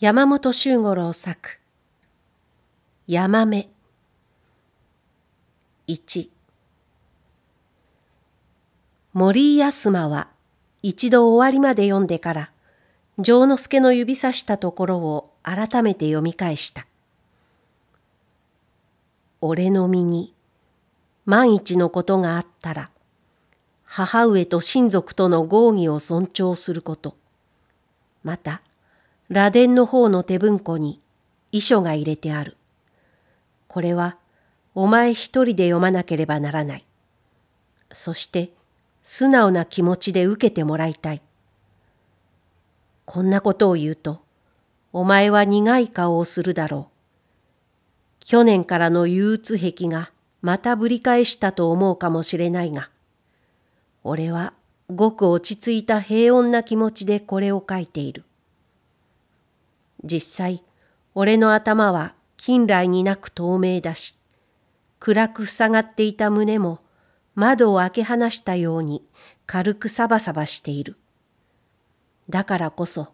山本周五郎作山目一森安間は一度終わりまで読んでから丈之助の指さしたところを改めて読み返した「俺の身に万一のことがあったら母上と親族との合議を尊重することまた螺鈿の方の手文庫に遺書が入れてある。これはお前一人で読まなければならない。そして素直な気持ちで受けてもらいたい。こんなことを言うと、お前は苦い顔をするだろう。去年からの憂鬱癖がまたぶり返したと思うかもしれないが、俺はごく落ち着いた平穏な気持ちでこれを書いている。実際、俺の頭は近来になく透明だし、暗く塞がっていた胸も窓を開け放したように軽くサバサバしている。だからこそ、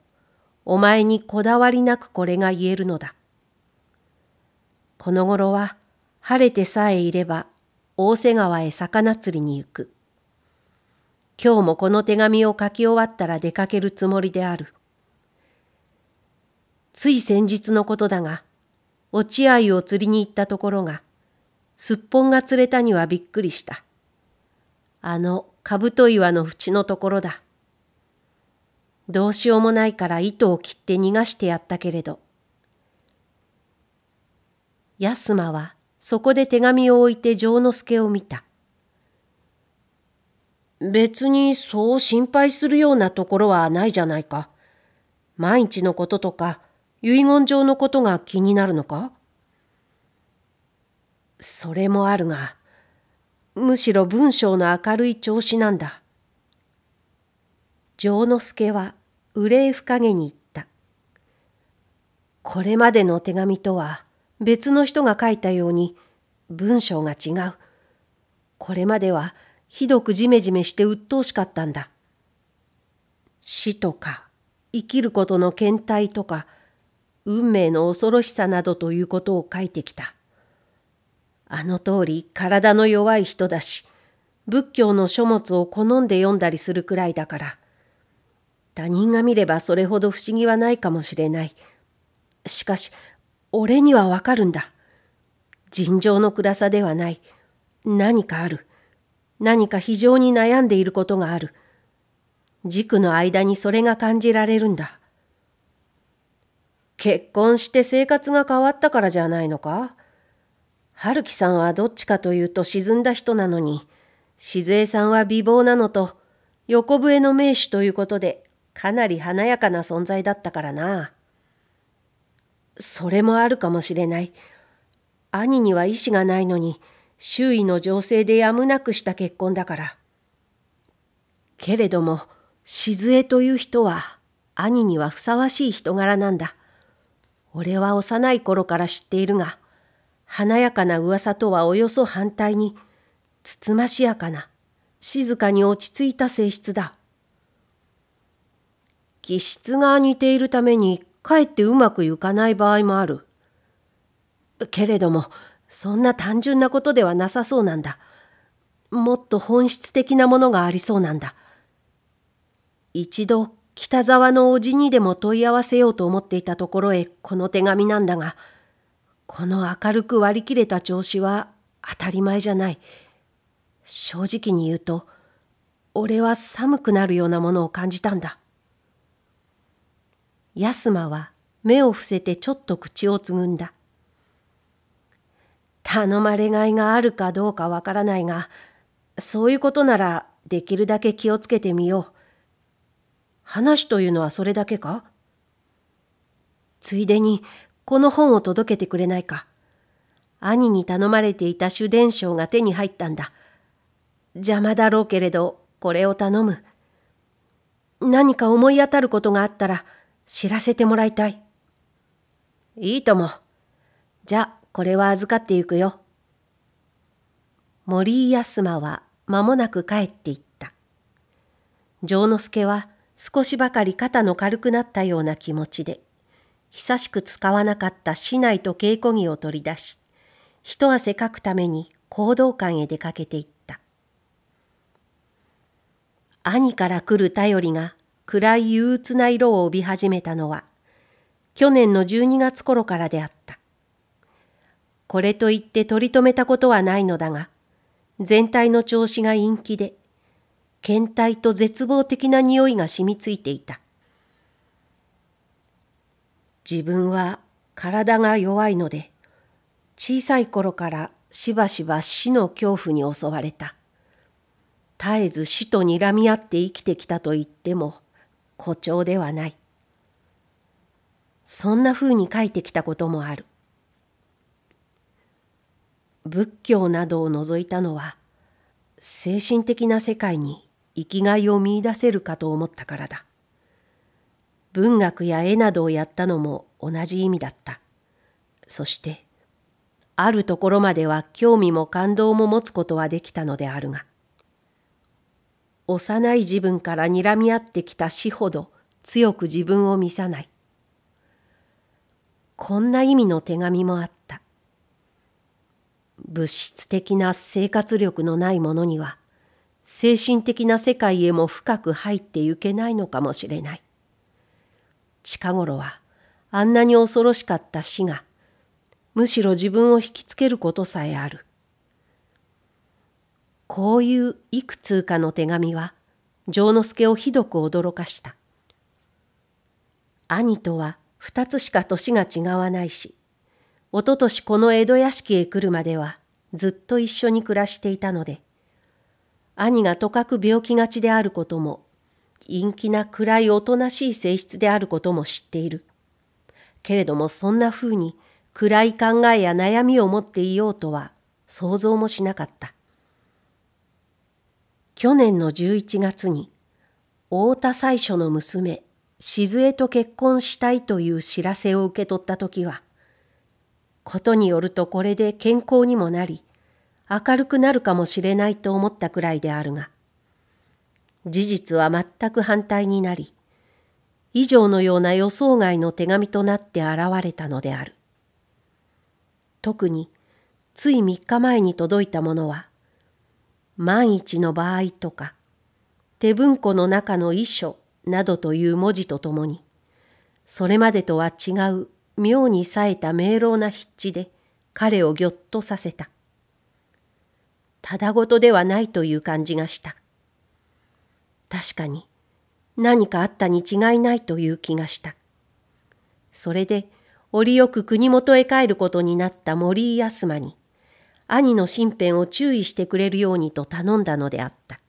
お前にこだわりなくこれが言えるのだ。この頃は晴れてさえいれば大瀬川へ魚釣りに行く。今日もこの手紙を書き終わったら出かけるつもりである。つい先日のことだが、落合を釣りに行ったところが、すっぽんが釣れたにはびっくりした。あの、かぶと岩の縁のところだ。どうしようもないから糸を切って逃がしてやったけれど。安間はそこで手紙を置いて丈之助を見た。別にそう心配するようなところはないじゃないか。万一のこととか遺言状のことが気になるのかそれもあるが、むしろ文章の明るい調子なんだ。丈之助は憂い深げに言った。これまでの手紙とは別の人が書いたように文章が違う。これまではひどくじめじめして鬱陶しかったんだ。死とか生きることの倦怠とか運命の恐ろしさなどということを書いてきた。あの通り体の弱い人だし、仏教の書物を好んで読んだりするくらいだから、他人が見ればそれほど不思議はないかもしれない。しかし、俺にはわかるんだ。尋常の暗さではない。何かある。何か非常に悩んでいることがある。軸の間にそれが感じられるんだ。結婚して生活が変わったからじゃないのか春樹さんはどっちかというと沈んだ人なのに、静江さんは美貌なのと、横笛の名手ということで、かなり華やかな存在だったからな。それもあるかもしれない。兄には意志がないのに、周囲の情勢でやむなくした結婚だから。けれども、静江という人は、兄にはふさわしい人柄なんだ。俺は幼い頃から知っているが、華やかな噂とはおよそ反対に、つつましやかな、静かに落ち着いた性質だ。気質が似ているために、かえってうまくいかない場合もある。けれども、そんな単純なことではなさそうなんだ。もっと本質的なものがありそうなんだ。一度北沢のおじにでも問い合わせようと思っていたところへこの手紙なんだが、この明るく割り切れた調子は当たり前じゃない。正直に言うと、俺は寒くなるようなものを感じたんだ。スマは目を伏せてちょっと口をつぐんだ。頼まれがいがあるかどうかわからないが、そういうことならできるだけ気をつけてみよう。話というのはそれだけかついでにこの本を届けてくれないか。兄に頼まれていた主伝賞が手に入ったんだ。邪魔だろうけれど、これを頼む。何か思い当たることがあったら知らせてもらいたい。いいとも。じゃ、これは預かってゆくよ。森井安馬は間もなく帰っていった。丈之助は少しばかり肩の軽くなったような気持ちで、久しく使わなかった市内と稽古着を取り出し、一汗かくために行動館へ出かけていった。兄から来る頼りが暗い憂鬱な色を帯び始めたのは、去年の12月頃からであった。これと言って取り留めたことはないのだが、全体の調子が陰気で、倦怠と絶望的な匂いが染みついていた。自分は体が弱いので、小さい頃からしばしば死の恐怖に襲われた。絶えず死と睨み合って生きてきたと言っても誇張ではない。そんな風に書いてきたこともある。仏教などを除いたのは精神的な世界に生きがいを見いだせるかと思ったからだ。文学や絵などをやったのも同じ意味だった。そして、あるところまでは興味も感動も持つことはできたのであるが、幼い自分から睨み合ってきた死ほど強く自分を見さない。こんな意味の手紙もあった。物質的な生活力のないものには、精神的な世界へも深く入ってゆけないのかもしれない。近頃はあんなに恐ろしかった死が、むしろ自分を引きつけることさえある。こういういくつかの手紙は、丈之助をひどく驚かした。兄とは二つしか年が違わないし、おととしこの江戸屋敷へ来るまではずっと一緒に暮らしていたので、兄がとかく病気がちであることも、陰気な暗いおとなしい性質であることも知っている。けれどもそんな風に暗い考えや悩みを持っていようとは想像もしなかった。去年の十一月に、太田最初の娘、静江と結婚したいという知らせを受け取った時は、ことによるとこれで健康にもなり、明るくなるかもしれないと思ったくらいであるが、事実は全く反対になり、以上のような予想外の手紙となって現れたのである。特に、つい3日前に届いたものは、万一の場合とか、手文庫の中の遺書などという文字とともに、それまでとは違う妙に冴えた明朗な筆致で彼をぎょっとさせた。ただごとではないという感じがした。確かに何かあったに違いないという気がした。それで折よく国元へ帰ることになった森井康馬に兄の身辺を注意してくれるようにと頼んだのであった。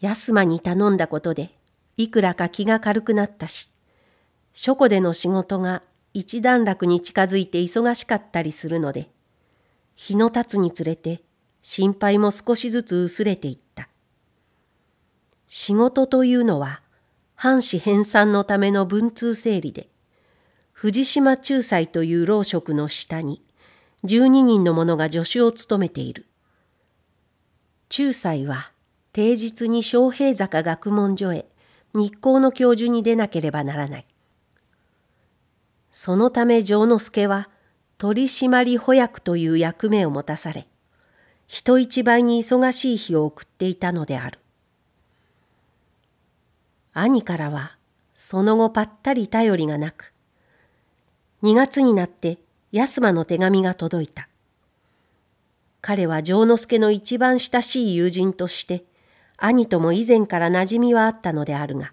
安間に頼んだことでいくらか気が軽くなったし書庫での仕事が一段落に近づいて忙しかったりするので日の経つにつれて心配も少しずつ薄れていった。仕事というのは半紙編纂のための文通整理で、藤島仲裁という老職の下に12人の者が助手を務めている。仲裁は定日に昌平坂学問所へ日光の教授に出なければならない。そのため丈之助は取締保役という役目を持たされ、人一倍に忙しい日を送っていたのである。兄からは、その後ぱったり頼りがなく、2月になって安間の手紙が届いた。彼は丈之助の一番親しい友人として、兄とも以前から馴染みはあったのであるが、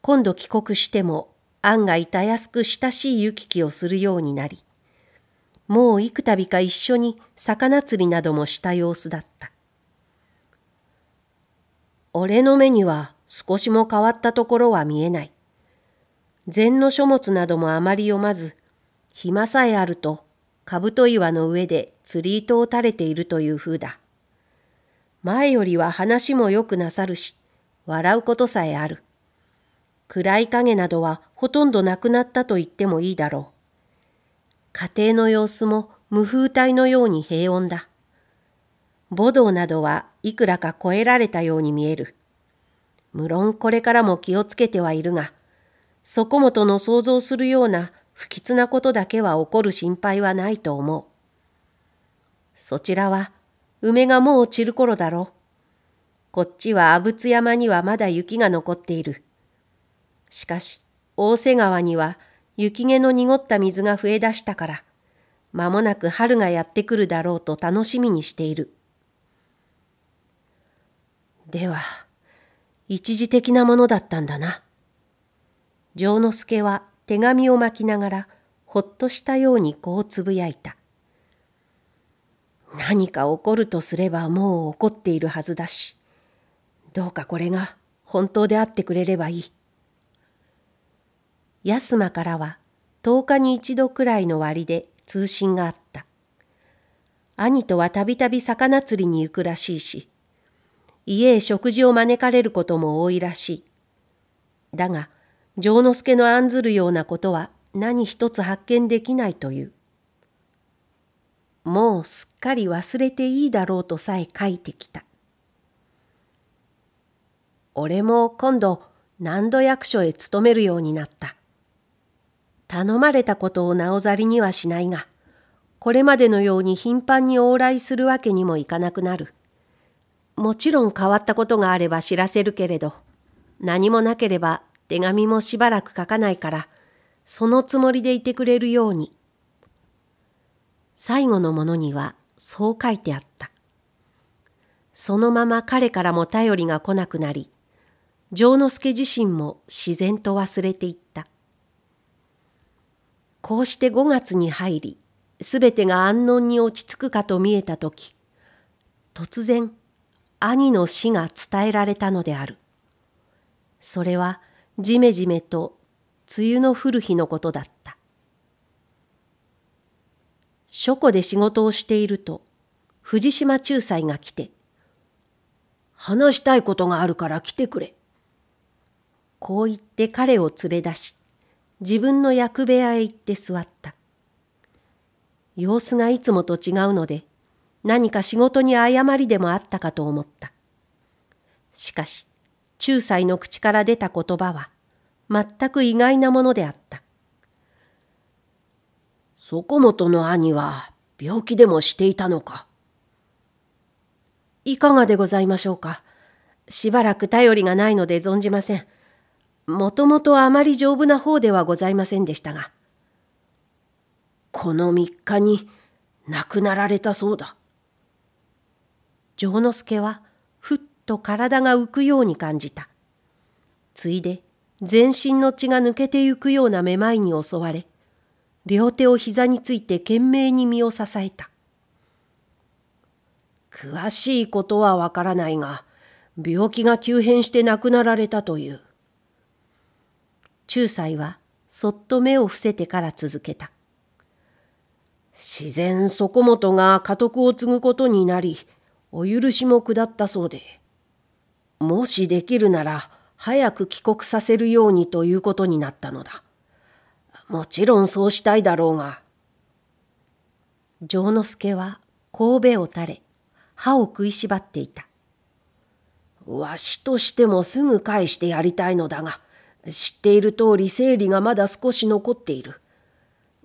今度帰国しても案外たやすく親しい行き来をするようになり、もう幾度か一緒に魚釣りなどもした様子だった。俺の目には少しも変わったところは見えない。禅の書物などもあまり読まず、暇さえあると、カブト岩の上で釣り糸を垂れているという風だ。前よりは話もよくなさるし、笑うことさえある。暗い影などはほとんどなくなったと言ってもいいだろう。家庭の様子も無風体のように平穏だ。母道などはいくらか超えられたように見える。無論これからも気をつけてはいるが、そこもとの想像するような不吉なことだけは起こる心配はないと思う。そちらは梅がもう散る頃だろう。こっちは阿仏山にはまだ雪が残っている。しかし、大瀬川には雪毛の濁った水が増え出したから、間もなく春がやってくるだろうと楽しみにしている。では、一時的なものだったんだな。丈之助は手紙を巻きながら、ほっとしたようにこうつぶやいた。何か起こるとすればもう起こっているはずだし、どうかこれが本当であってくれればいい。安間からは10日に一度くらいの割で通信があった。兄とはたびたび魚釣りに行くらしいし、家へ食事を招かれることも多いらしい。だが、丈之助の案ずるようなことは何一つ発見できないという。もうすっかり忘れていいだろうとさえ書いてきた。俺も今度何度役所へ勤めるようになった。頼まれたことをなおざりにはしないが、これまでのように頻繁に往来するわけにもいかなくなる。もちろん変わったことがあれば知らせるけれど、何もなければ手紙もしばらく書かないから、そのつもりでいてくれるように。最後のものにはそう書いてあった。そのまま彼からも頼りが来なくなり、丈之助自身も自然と忘れていった。こうして5月に入り、すべてが安穏に落ち着くかと見えたとき、突然、兄の死が伝えられたのである。それは、じめじめと梅雨の降る日のことだった。書庫で仕事をしていると、藤島仲裁が来て、話したいことがあるから来てくれ。こう言って彼を連れ出し、自分の役部屋へ行って座った。様子がいつもと違うので、何か仕事に誤りでもあったかと思った。しかし、仲裁の口から出た言葉は、全く意外なものであった。そこもとの兄は、病気でもしていたのか。いかがでございましょうか。しばらく頼りがないので存じません。もともとあまり丈夫な方ではございませんでしたが、この3日に亡くなられたそうだ。丈之助はふっと体が浮くように感じた。ついで全身の血が抜けてゆくようなめまいに襲われ、両手を膝について懸命に身を支えた。詳しいことはわからないが、病気が急変して亡くなられたという。仲裁はそっと目を伏せてから続けた。自然底本が家督を継ぐことになり、お許しも下ったそうで、もしできるなら早く帰国させるようにということになったのだ。もちろんそうしたいだろうが。丈之助は神戸を垂れ、歯を食いしばっていた。わしとしてもすぐ返してやりたいのだが、知っている通り生理がまだ少し残っている。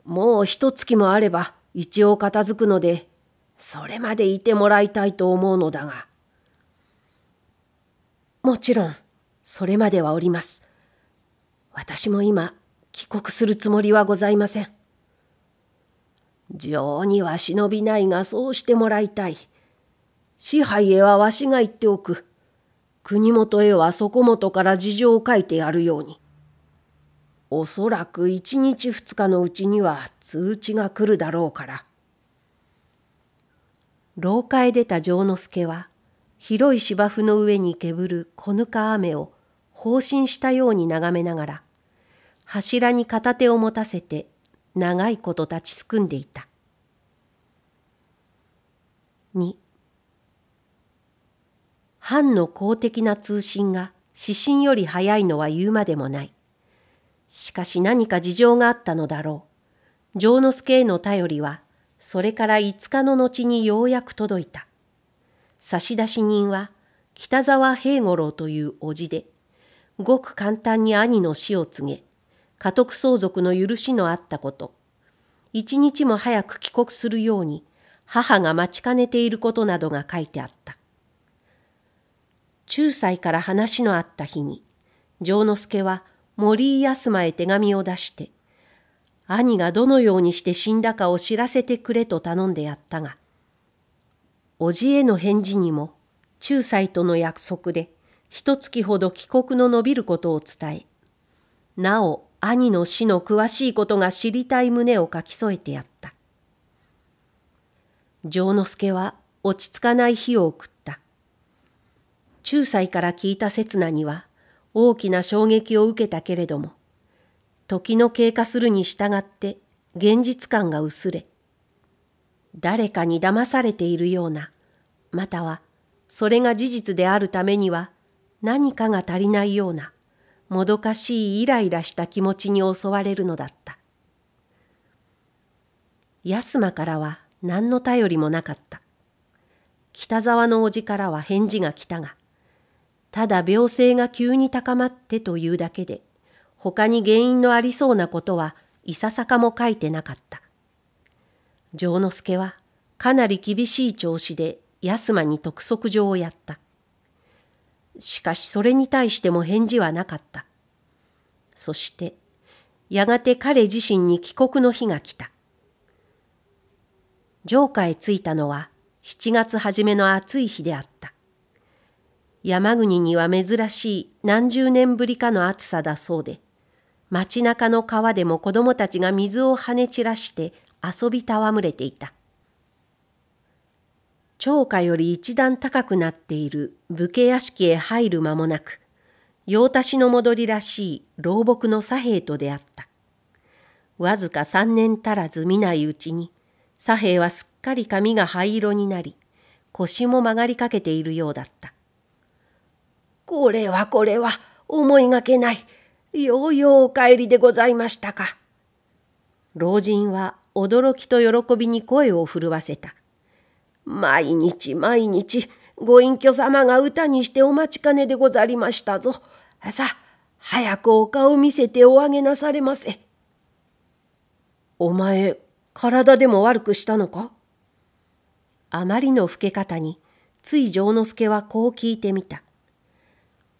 もう一月もあれば一応片付くので、それまでいてもらいたいと思うのだが。もちろん、それまではおります。私も今、帰国するつもりはございません。情には忍びないがそうしてもらいたい。支配へはわしが言っておく。国元へはそこもとから事情を書いてやるように。おそらく一日二日のうちには通知が来るだろうから。廊下へ出た丈之助は、広い芝生の上にけぶる小ぬか雨を放心したように眺めながら、柱に片手を持たせて長いこと立ちすくんでいた。2藩の公的な通信が指針より早いのは言うまでもない。しかし何か事情があったのだろう。城之助への頼りは、それから5日の後にようやく届いた。差出人は、北沢平五郎という叔父で、ごく簡単に兄の死を告げ、家督相続の許しのあったこと、一日も早く帰国するように、母が待ちかねていることなどが書いてあった。仲裁から話のあった日に、丈之助は森井康馬へ手紙を出して、兄がどのようにして死んだかを知らせてくれと頼んでやったが、叔父への返事にも、仲裁との約束で、一月ほど帰国の延びることを伝え、なお兄の死の詳しいことが知りたい旨を書き添えてやった。丈之助は落ち着かない日を送っ仲裁から聞いた刹那には大きな衝撃を受けたけれども、時の経過するに従って現実感が薄れ、誰かに騙されているような、またはそれが事実であるためには何かが足りないような、もどかしいイライラした気持ちに襲われるのだった。安間からは何の頼りもなかった。北沢の叔父からは返事が来たが、ただ病性が急に高まってというだけで、他に原因のありそうなことはいささかも書いてなかった。丈之助はかなり厳しい調子で安間に督促状をやった。しかしそれに対しても返事はなかった。そして、やがて彼自身に帰国の日が来た。城下へ着いたのは7月初めの暑い日であった。山国には珍しい何十年ぶりかの暑さだそうで、街中の川でも子供たちが水を跳ね散らして遊び戯れていた。長過より一段高くなっている武家屋敷へ入る間もなく、用足しの戻りらしい老木の左兵と出会った。わずか三年足らず見ないうちに、左兵はすっかり髪が灰色になり、腰も曲がりかけているようだった。これはこれは思いがけない。ようようお帰りでございましたか。老人は驚きと喜びに声を震わせた。毎日毎日ご隠居様が歌にしてお待ちかねでござりましたぞ。さあ、早くお顔見せておあげなされませ。お前、体でも悪くしたのかあまりの老け方に、つい丈之助はこう聞いてみた。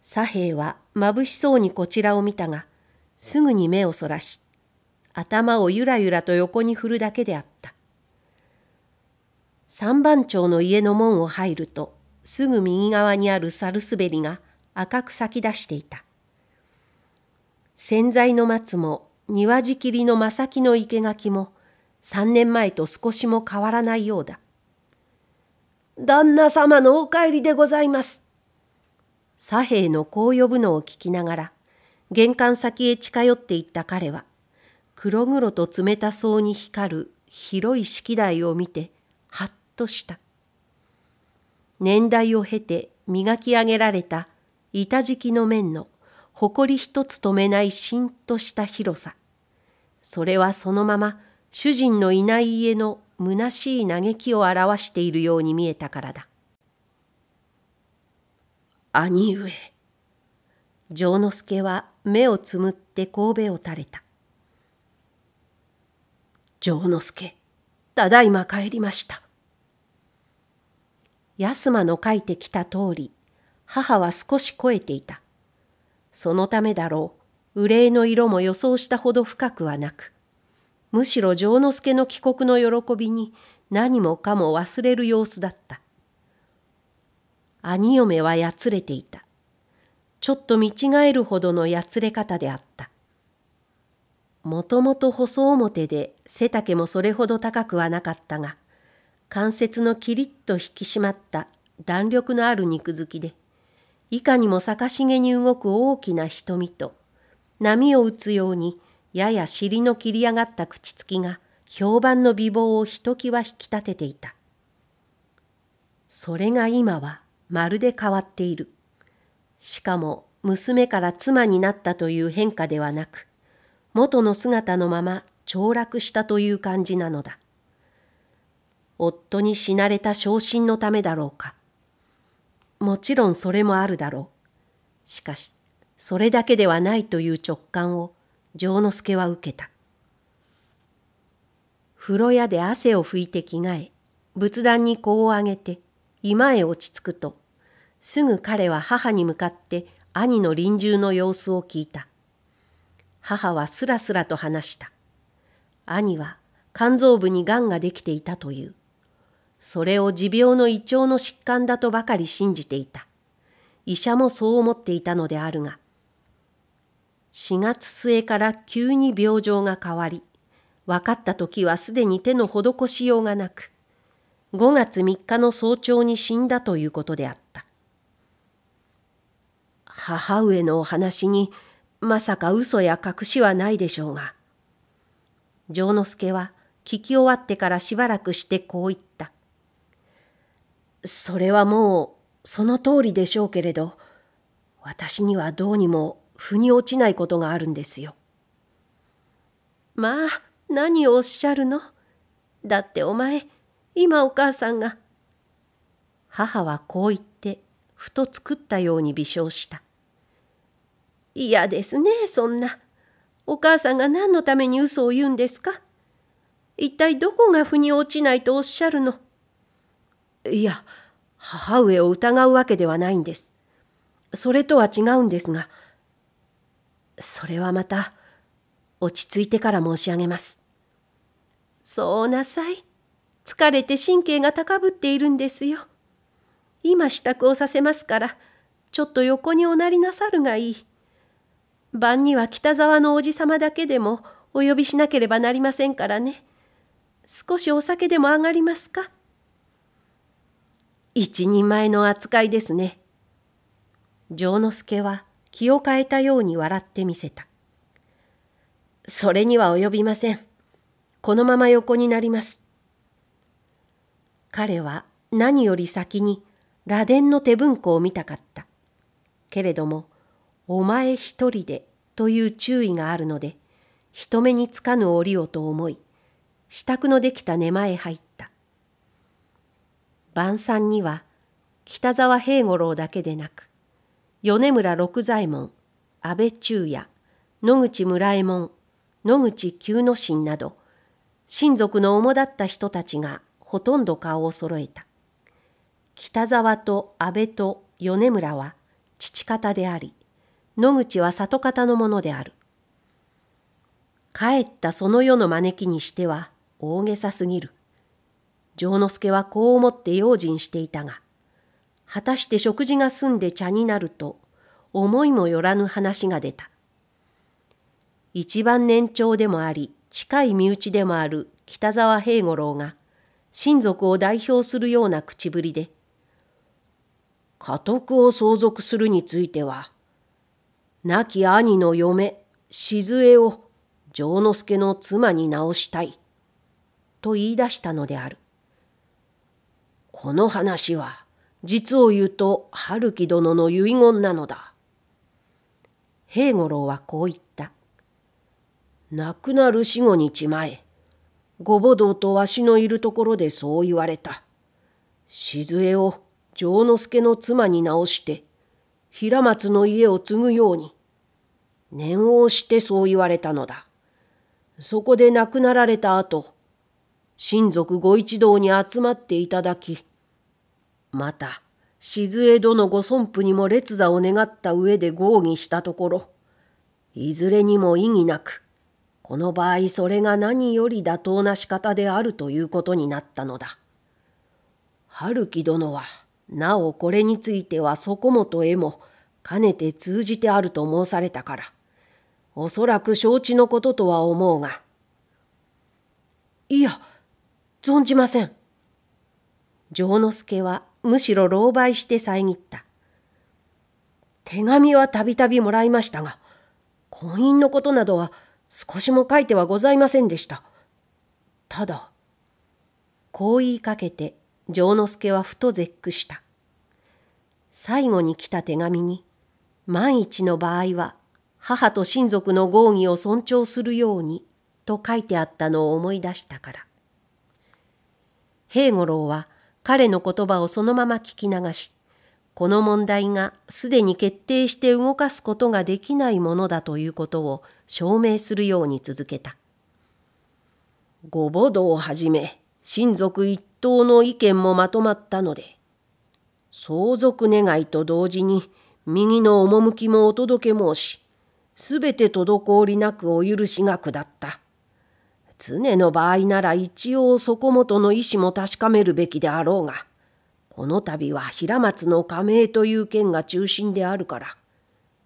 左兵は眩しそうにこちらを見たが、すぐに目をそらし、頭をゆらゆらと横に振るだけであった。三番町の家の門を入ると、すぐ右側にある猿すべりが赤く咲き出していた。洗剤の松も庭仕切りの正木の生垣も三年前と少しも変わらないようだ。旦那様のお帰りでございます。左平のこう呼ぶのを聞きながら、玄関先へ近寄っていった彼は、黒々と冷たそうに光る広い式台を見て、はっとした。年代を経て磨き上げられた板敷きの面の誇り一つ止めないしんとした広さ。それはそのまま主人のいない家の虚しい嘆きを表しているように見えたからだ。兄上。丈之助は目をつむって神戸を垂れた。丈之助、ただいま帰りました。安間の書いてきた通り、母は少し肥えていた。そのためだろう、憂いの色も予想したほど深くはなく、むしろ丈之助の帰国の喜びに何もかも忘れる様子だった。兄嫁はやつれていた。ちょっと見違えるほどのやつれ方であった。もともと細表で背丈もそれほど高くはなかったが、関節のキリッと引き締まった弾力のある肉付きで、いかにも逆しげに動く大きな瞳と、波を打つようにやや尻の切り上がった口つきが評判の美貌をひときわ引き立てていた。それが今はまるで変わっている。しかも娘から妻になったという変化ではなく、元の姿のまま凋落したという感じなのだ。夫に死なれた昇進のためだろうか。もちろんそれもあるだろう。しかし、それだけではないという直感を丈之助は受けた。風呂屋で汗を拭いて着替え、仏壇に香をあげて、居間へ落ち着くと、すぐ彼は母に向かって兄の臨終の様子を聞いた。母はすらすらと話した。兄は肝臓部に癌ができていたという。それを持病の胃腸の疾患だとばかり信じていた。医者もそう思っていたのであるが、4月末から急に病状が変わり、分かった時はすでに手の施しようがなく、5月3日の早朝に死んだということであった。母上のお話にまさか嘘や隠しはないでしょうが。丈之助は聞き終わってからしばらくしてこう言った。それはもうその通りでしょうけれど、私にはどうにも腑に落ちないことがあるんですよ。まあ、何をおっしゃるのだってお前、今お母さんが。母はこう言って、ふと作ったように微笑した。嫌ですねそんなお母さんが何のために嘘を言うんですか一体どこが腑に落ちないとおっしゃるのいや母上を疑うわけではないんですそれとは違うんですがそれはまた落ち着いてから申し上げますそうなさい疲れて神経が高ぶっているんですよ今支度をさせますからちょっと横におなりなさるがいい。晩には北沢のおじ様だけでもお呼びしなければなりませんからね。少しお酒でも上がりますか一人前の扱いですね。丈之助は気を変えたように笑ってみせた。それには及びません。このまま横になります。彼は何より先に螺鈿の手文庫を見たかった。けれどもお前一人でという注意があるので、人目につかぬ折をと思い、支度のできた寝間へ入った。晩餐には、北沢平五郎だけでなく、米村六左衛門、安倍中也、野口村右衛門、野口久之進など、親族の主だった人たちがほとんど顔を揃えた。北沢と安倍と米村は父方であり、野口は里方のものである。帰ったその世の招きにしては大げさすぎる。丈之助はこう思って用心していたが、果たして食事が済んで茶になると、思いもよらぬ話が出た。一番年長でもあり、近い身内でもある北沢平五郎が、親族を代表するような口ぶりで、家督を相続するについては、亡き兄の嫁、静江を丈之助の妻に直したい。と言い出したのである。この話は、実を言うと春樹殿の遺言なのだ。平五郎はこう言った。亡くなる死後日前、ご母堂とわしのいるところでそう言われた。静江を丈之助の妻に直して、平松の家を継ぐように念を押してそう言われたのだそこで亡くなられた後親族ご一同に集まっていただきまた静江殿ご尊父にも列座を願った上で合議したところいずれにも異議なくこの場合それが何より妥当な仕方であるということになったのだ春樹殿はなおこれについてはそこもとえも、かねて通じてあると申されたから、おそらく承知のこととは思うが。いや、存じません。丈之助はむしろ狼狽して遮った。手紙はたびたびもらいましたが、婚姻のことなどは少しも書いてはございませんでした。ただ、こう言いかけて丈之助はふと絶句した。最後に来た手紙に、万一の場合は、母と親族の合議を尊重するように、と書いてあったのを思い出したから。平五郎は彼の言葉をそのまま聞き流し、この問題がすでに決定して動かすことができないものだということを証明するように続けた。ご母堂をはじめ、親族一党の意見もまとまったので、相続願いと同時に右の趣もお届け申し、すべて滞りなくお許しが下った。常の場合なら一応そこもとの意思も確かめるべきであろうが、この度は平松の加盟という件が中心であるから、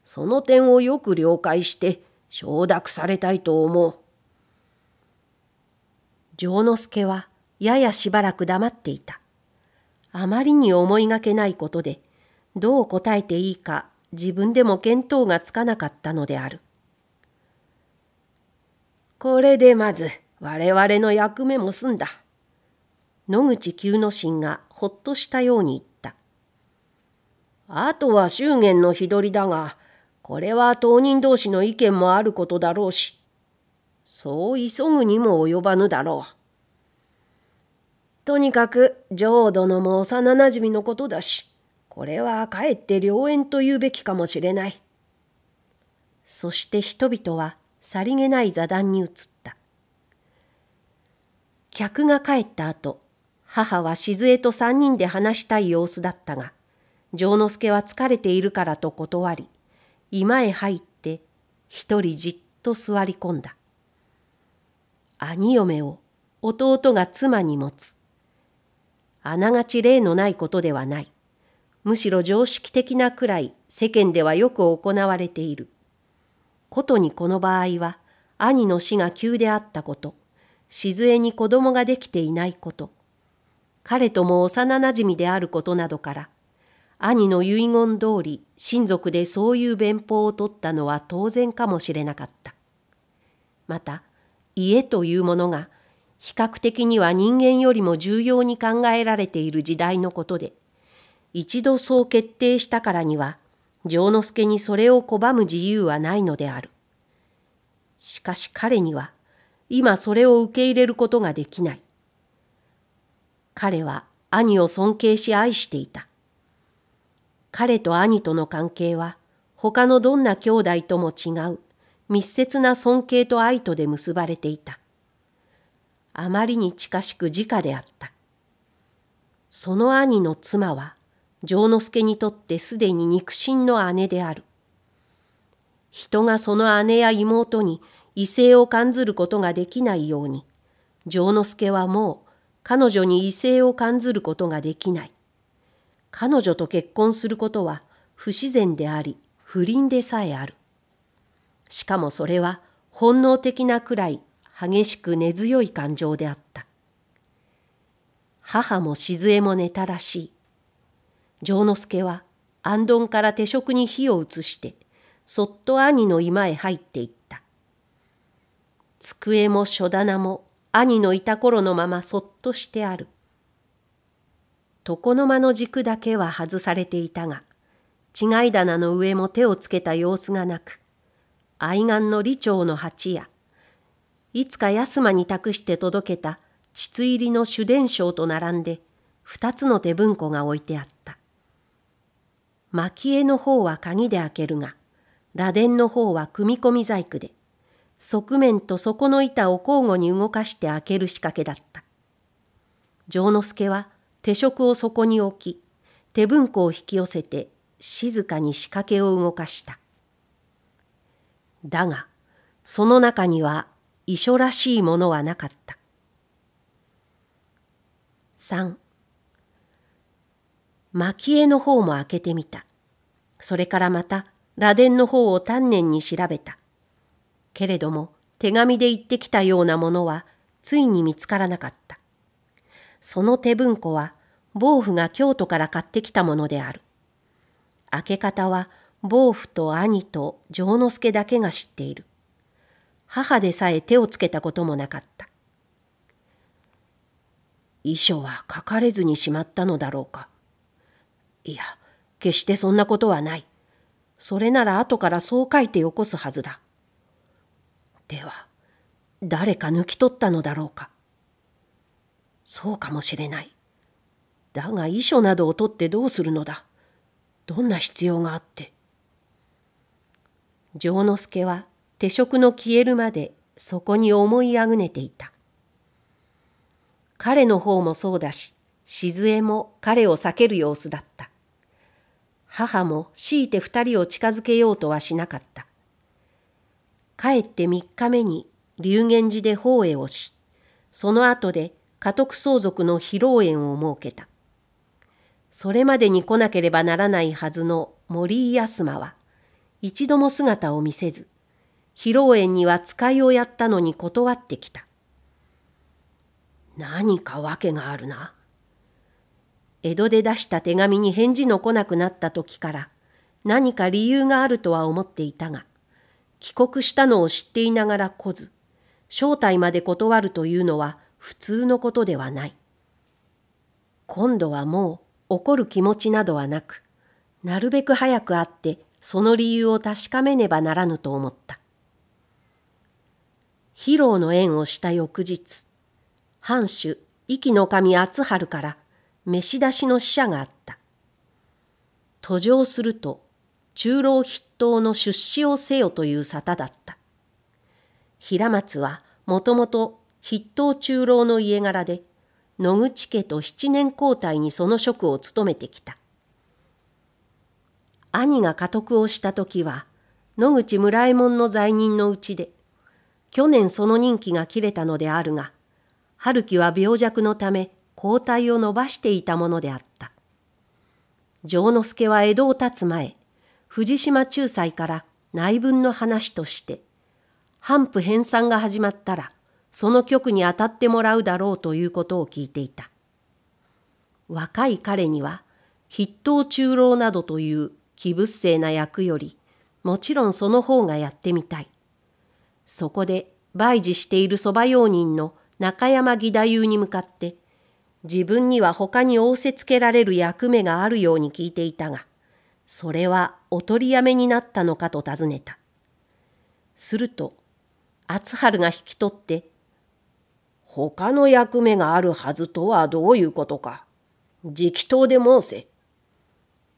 その点をよく了解して承諾されたいと思う。丈之助はややしばらく黙っていた。あまりに思いがけないことで、どう答えていいか自分でも見当がつかなかったのである。これでまず我々の役目も済んだ。野口久之進がほっとしたように言った。あとは祝言の日取りだが、これは当人同士の意見もあることだろうし、そう急ぐにも及ばぬだろう。とにかく浄土殿も幼なじみのことだし、これはかえって良縁と言うべきかもしれない。そして人々はさりげない座談に移った。客が帰った後、母は静江と三人で話したい様子だったが、丈之助は疲れているからと断り、居間へ入って一人じっと座り込んだ。兄嫁を弟が妻に持つ。あながち例のないことではない。むしろ常識的なくらい世間ではよく行われている。ことにこの場合は、兄の死が急であったこと、静に子供ができていないこと、彼とも幼なじみであることなどから、兄の遺言通り親族でそういう弁法を取ったのは当然かもしれなかった。また、家というものが比較的には人間よりも重要に考えられている時代のことで、一度そう決定したからには、丈之助にそれを拒む自由はないのである。しかし彼には、今それを受け入れることができない。彼は兄を尊敬し愛していた。彼と兄との関係は、他のどんな兄弟とも違う、密接な尊敬と愛とで結ばれていた。あまりに近しく直であった。その兄の妻は、丈之助にとってすでに肉親の姉である。人がその姉や妹に異性を感ずることができないように、丈之助はもう彼女に異性を感ずることができない。彼女と結婚することは不自然であり、不倫でさえある。しかもそれは本能的なくらい激しく根強い感情であった。母も静江も寝たらしい。丈之助は安どから手職に火を移して、そっと兄の居間へ入っていった。机も書棚も兄のいた頃のままそっとしてある。床の間の軸だけは外されていたが、違い棚の上も手をつけた様子がなく、愛玩の李長の鉢やいつか安間に託して届けた筒入りの主伝承と並んで二つの手文庫が置いてあった。蒔絵の方は鍵で開けるが、螺鈿の方は組み込み細工で、側面と底の板を交互に動かして開ける仕掛けだった。丈之助は手職を底に置き、手文庫を引き寄せて静かに仕掛けを動かした。だが、その中には遺書らしいものはなかった。3蒔絵の方も開けてみた。それからまた螺鈿の方を丹念に調べた。けれども手紙で言ってきたようなものはついに見つからなかった。その手文庫は防府が京都から買ってきたものである。開け方は防府と兄と丈之助だけが知っている。母でさえ手をつけたこともなかった。遺書は書かれずにしまったのだろうか。いや、決してそんなことはない。それなら後からそう書いてよこすはずだ。では、誰か抜き取ったのだろうか。そうかもしれない。だが遺書などを取ってどうするのだ。どんな必要があって。丈之助は手職の消えるまでそこに思いあぐねていた。彼の方もそうだし、静江も彼を避ける様子だった。母も強いて二人を近づけようとはしなかった。帰って三日目に龍源寺で法会をし、その後で家督相続の披露宴を設けた。それまでに来なければならないはずの森井安馬は、一度も姿を見せず、披露宴には使いをやったのに断ってきた。何か訳があるな。江戸で出した手紙に返事の来なくなった時から何か理由があるとは思っていたが、帰国したのを知っていながら来ず、招待まで断るというのは普通のことではない。今度はもう怒る気持ちなどはなく、なるべく早く会ってその理由を確かめねばならぬと思った。披露の縁をした翌日、藩主、壱岐の神厚春から、召し出しの使者があった。途上すると、中老筆頭の出資をせよという沙汰だった。平松はもともと筆頭中老の家柄で、野口家と七年交代にその職を務めてきた。兄が家督をした時は、野口村右衛門の罪人のうちで、去年その任期が切れたのであるが、春樹は病弱のため交代を伸ばしていたものであった。丈之助は江戸を立つ前、藤島仲裁から内分の話として、反布編纂が始まったら、その局に当たってもらうだろうということを聞いていた。若い彼には、筆頭中老などという気物性な役より、もちろんその方がやってみたい。そこで売事している蕎麦用人の中山義太夫に向かって、自分には他に仰せつけられる役目があるように聞いていたが、それはお取りやめになったのかと尋ねた。すると、厚春が引き取って、他の役目があるはずとはどういうことか。直答で申せ。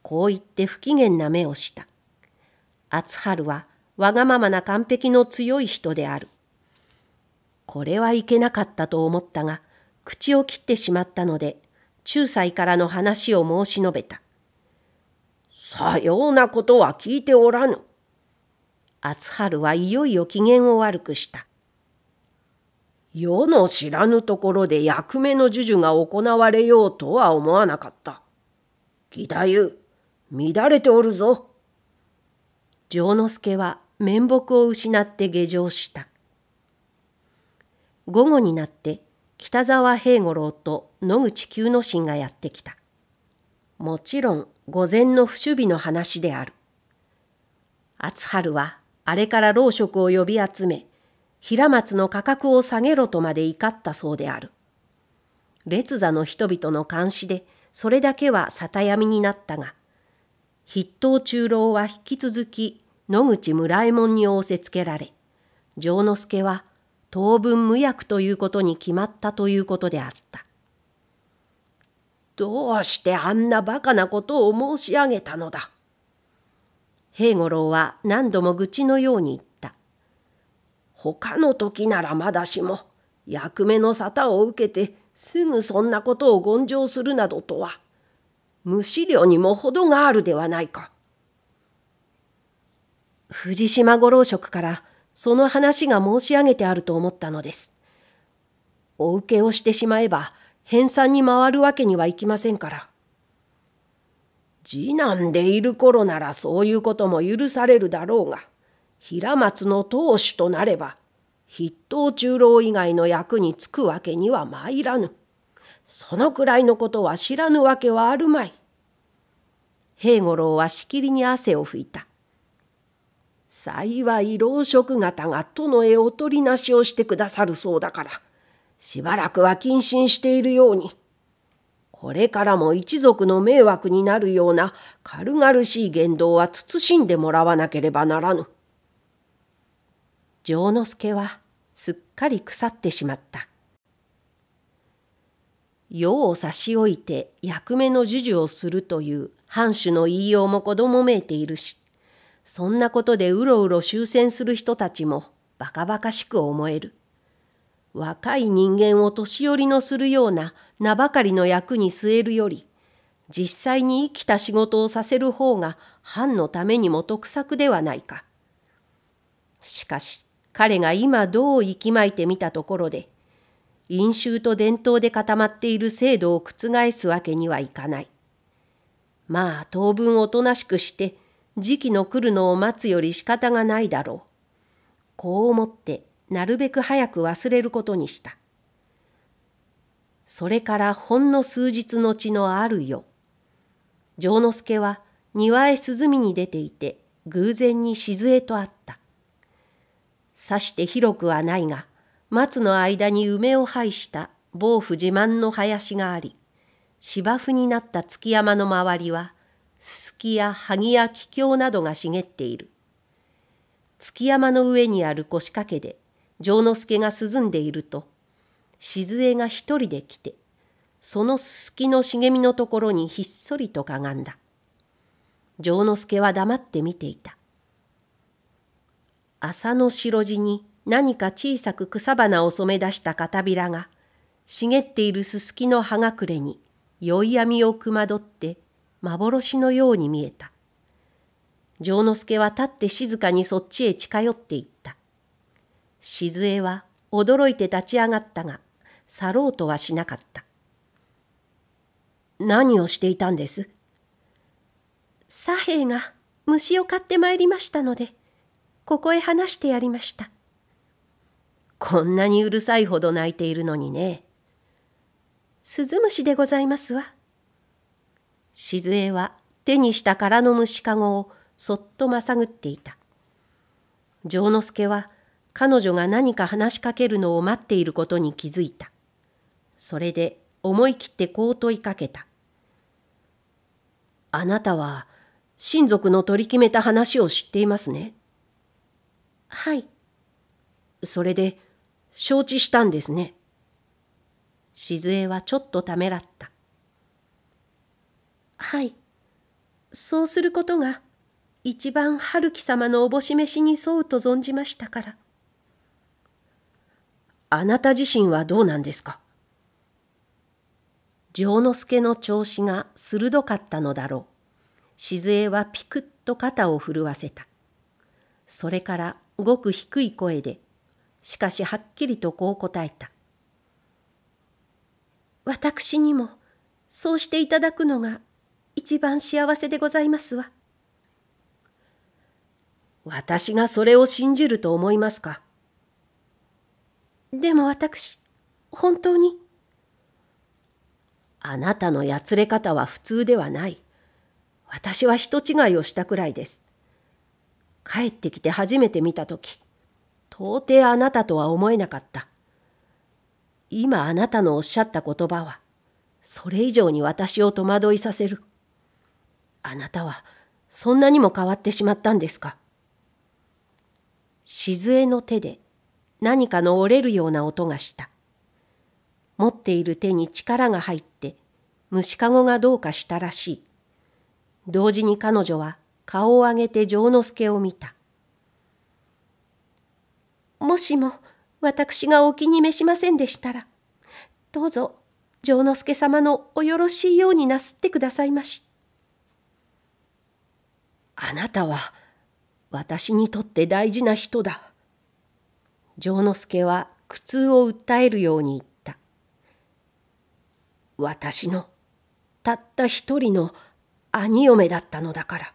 こう言って不機嫌な目をした。厚春はわがままな完璧の強い人である。これはいけなかったと思ったが、口を切ってしまったので、仲裁からの話を申し述べた。さようなことは聞いておらぬ。厚春はいよいよ機嫌を悪くした。世の知らぬところで役目の授受が行われようとは思わなかった。義太夫、乱れておるぞ。丈之助は面目を失って下城した午後になって北沢平五郎と野口久之進がやってきたもちろん午前の不守備の話である厚春はあれから老職を呼び集め平松の価格を下げろとまで怒ったそうである列座の人々の監視でそれだけは沙汰闇になったが筆頭中老は引き続き野口村右衛門に仰せつけられ、丈之助は当分無役ということに決まったということであった。どうしてあんなバカなことを申し上げたのだ。平五郎は何度も愚痴のように言った。他の時ならまだしも、役目の沙汰を受けてすぐそんなことを言上するなどとは、無資料にも程があるではないか。藤島五郎職からその話が申し上げてあると思ったのです。お受けをしてしまえば、返算に回るわけにはいきませんから。次男でいる頃ならそういうことも許されるだろうが、平松の当主となれば、筆頭中老以外の役に就くわけには参らぬ。そのくらいのことは知らぬわけはあるまい。平五郎はしきりに汗を拭いた。幸い老職方が殿へお取りなしをしてくださるそうだから、しばらくは謹慎しているように。これからも一族の迷惑になるような軽々しい言動は慎んでもらわなければならぬ。丈之助はすっかり腐ってしまった。世を差し置いて役目の授受をするという藩主の言いようも子供めいているし、そんなことでうろうろ終戦する人たちもバカバカしく思える。若い人間を年寄りのするような名ばかりの役に据えるより、実際に生きた仕事をさせる方が藩のためにも得策ではないか。しかし彼が今どう息巻いてみたところで、飲酒と伝統で固まっている制度を覆すわけにはいかない。まあ当分おとなしくして、時期の来るのを待つより仕方がないだろう。こう思ってなるべく早く忘れることにした。それからほんの数日後のある夜、丈之助は庭へ涼みに出ていて偶然に静江と会った。さして広くはないが、松の間に梅を拝した暴府自慢の林があり、芝生になった築山の周りは月や萩や桔梗などが茂っている。築山の上にある腰掛けで、丈之助が涼んでいると、静江が一人で来て、そのすすきの茂みのところにひっそりとかがんだ。丈之助は黙って見ていた。朝の白地に何か小さく草花を染め出した片びらが、茂っているすすきの葉隠れに、宵闇をくまどって幻のように見えた。丈之助は立って静かにそっちへ近寄っていった。静江は驚いて立ち上がったが、去ろうとはしなかった。何をしていたんです左衛が虫を買ってまいりましたので、ここへ話してやりました。こんなにうるさいほど泣いているのにね。鈴虫でございますわ。静江は手にした空の虫かごをそっとまさぐっていた。丈之助は彼女が何か話しかけるのを待っていることに気づいた。それで思い切ってこう問いかけた。あなたは親族の取り決めた話を知っていますね。はい。それで承知したんですね。静江はちょっとためらった。はい。そうすることが、一番春樹様のおぼししに沿うと存じましたから。あなた自身はどうなんですか丈之助の調子が鋭かったのだろう。静江はピクッと肩を震わせた。それからごく低い声で、しかしはっきりとこう答えた。私にもそうしていただくのが一番幸せでございますわ。私がそれを信じると思いますか。でも私、本当に。あなたのやつれ方は普通ではない。私は人違いをしたくらいです。帰ってきて初めて見た時、到底あなたとは思えなかった。今あなたのおっしゃった言葉は、それ以上に私を戸惑いさせる。あなたはそんなにも変わってしまったんですか静江の手で何かの折れるような音がした。持っている手に力が入って虫かごがどうかしたらしい。同時に彼女は顔を上げて丈之助を見た。もしも私がお気に召しませんでしたら、どうぞ丈之助様のおよろしいようになすってくださいまし。あなたは私にとって大事な人だ。丈之助は苦痛を訴えるように言った。私のたった一人の兄嫁だったのだから。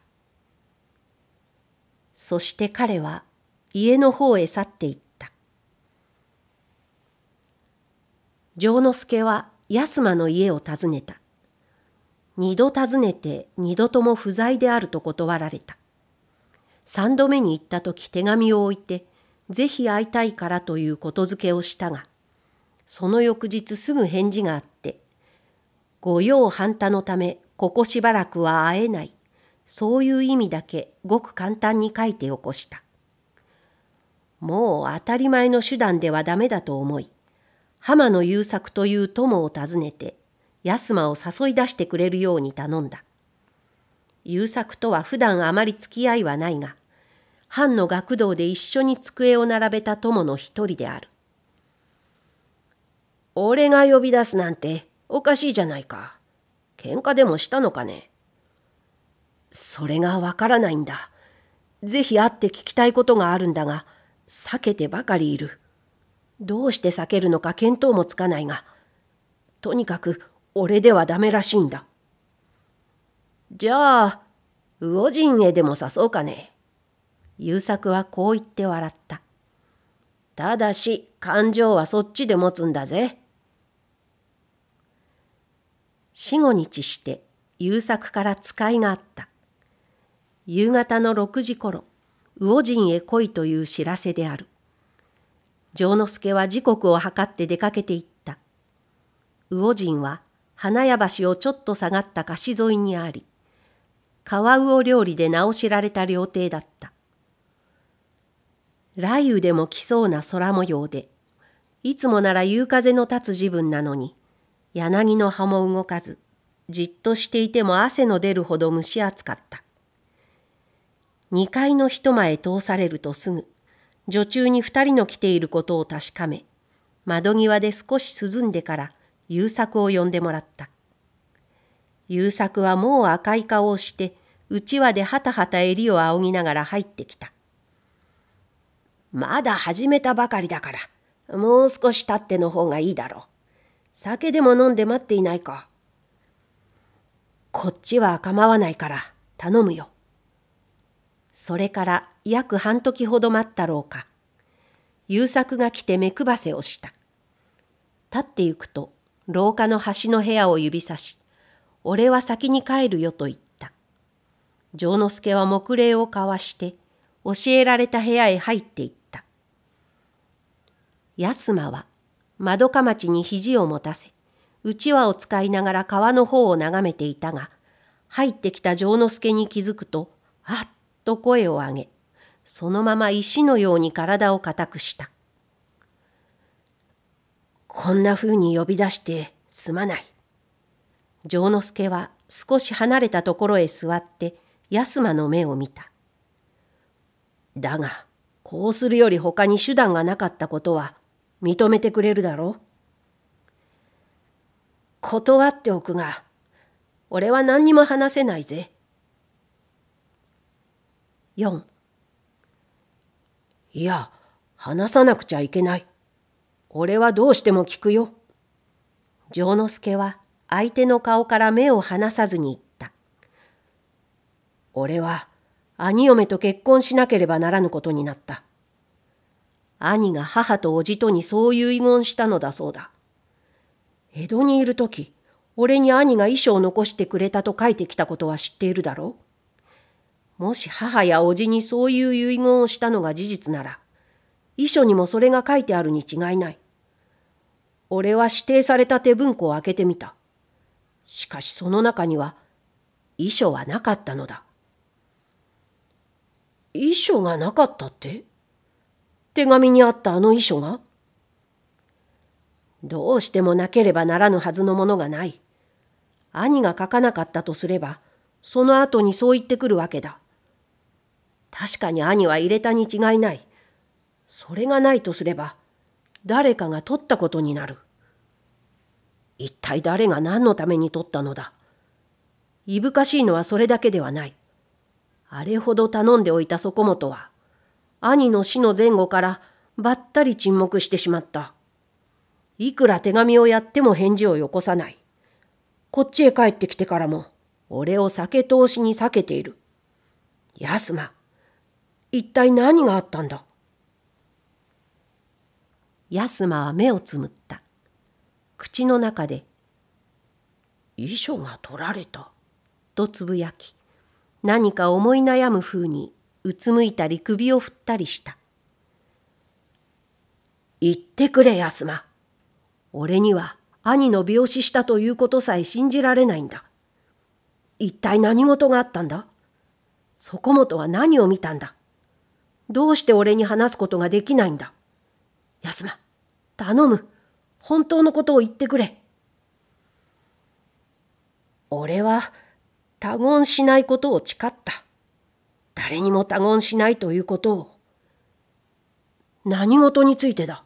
そして彼は家の方へ去っていった。丈之助は安間の家を訪ねた。二度訪ねて二度とも不在であると断られた。三度目に行った時手紙を置いて、ぜひ会いたいからということづけをしたが、その翌日すぐ返事があって、御用反対のため、ここしばらくは会えない、そういう意味だけごく簡単に書いて起こした。もう当たり前の手段ではダメだと思い、浜野優作という友を訪ねて安間を誘い出してくれるように頼んだ。優作とは普段あまり付き合いはないが、藩の学童で一緒に机を並べた友の一人である。俺が呼び出すなんておかしいじゃないか。喧嘩でもしたのかね。それがわからないんだ。ぜひ会って聞きたいことがあるんだが、避けてばかりいる。どうして避けるのか見当もつかないが、とにかく俺ではダメらしいんだ。じゃあ、魚人へでも誘うかね。優作はこう言って笑った。ただし、感情はそっちで持つんだぜ。死後日して優作から使いがあった。夕方の6時頃、魚人へ来いという知らせである。丈之助は時刻を計って出かけていった。魚人は花屋橋をちょっと下がった菓子沿いにあり、川魚料理で名を知られた料亭だった。雷雨でも来そうな空模様で、いつもなら夕風の立つ時分なのに、柳の葉も動かず、じっとしていても汗の出るほど蒸し暑かった。2階の一間へ通されるとすぐ、女中に2人の来ていることを確かめ、窓際で少し涼んでから、優作を呼んでもらった。優作はもう赤い顔をして、うちわではたはた襟を仰ぎながら入ってきた。まだ始めたばかりだから、もう少し経っての方がいいだろう。酒でも飲んで待っていないか。こっちは構わないから頼むよ。それから約半時ほど待ったろうか。優作が来て目配せをした。立ってゆくと廊下の端の部屋を指さし、俺は先に帰るよと言った。丈之助は木霊を交わして、教えられた部屋へ入っていった。安間は、窓かまちに肘を持たせ、うちわを使いながら川の方を眺めていたが、入ってきた丈之助に気づくと、あっと声を上げ、そのまま石のように体を固くした。こんな風に呼び出してすまない。丈之助は少し離れたところへ座って安間の目を見た。だが、こうするより他に手段がなかったことは認めてくれるだろう。断っておくが、俺は何にも話せないぜ。4いや、話さなくちゃいけない。俺はどうしても聞くよ。丈之助は相手の顔から目を離さずに言った。俺は兄嫁と結婚しなければならぬことになった。兄が母と叔父とにそういう遺言したのだそうだ。江戸にいる時、俺に兄が遺書を残してくれたと書いてきたことは知っているだろう。もし母や叔父にそういう遺言をしたのが事実なら、遺書にもそれが書いてあるに違いない。俺は指定された手文庫を開けてみた。しかしその中には、遺書はなかったのだ。遺書がなかったって手紙にあったあの遺書がどうしてもなければならぬはずのものがない。兄が書かなかったとすれば、その後にそう言ってくるわけだ。確かに兄は入れたに違いない。それがないとすれば、誰かが取ったことになる。一体誰が何のために取ったのだ。いぶかしいのはそれだけではない。あれほど頼んでおいた底本は、兄の死の前後からばったり沈黙してしまった。いくら手紙をやっても返事をよこさない。こっちへ帰ってきてからも、俺を酒通しに避けている。安間、一体何があったんだ安間は目をつむった。口の中で、遺書が取られた、とつぶやき、何か思い悩む風にうつむいたり首を振ったりした。言ってくれ、安間。俺には兄の病死したということさえ信じられないんだ。一体何事があったんだそこもとは何を見たんだどうして俺に話すことができないんだ休ま、頼む。本当のことを言ってくれ。俺は他言しないことを誓った。誰にも他言しないということを。何事についてだ。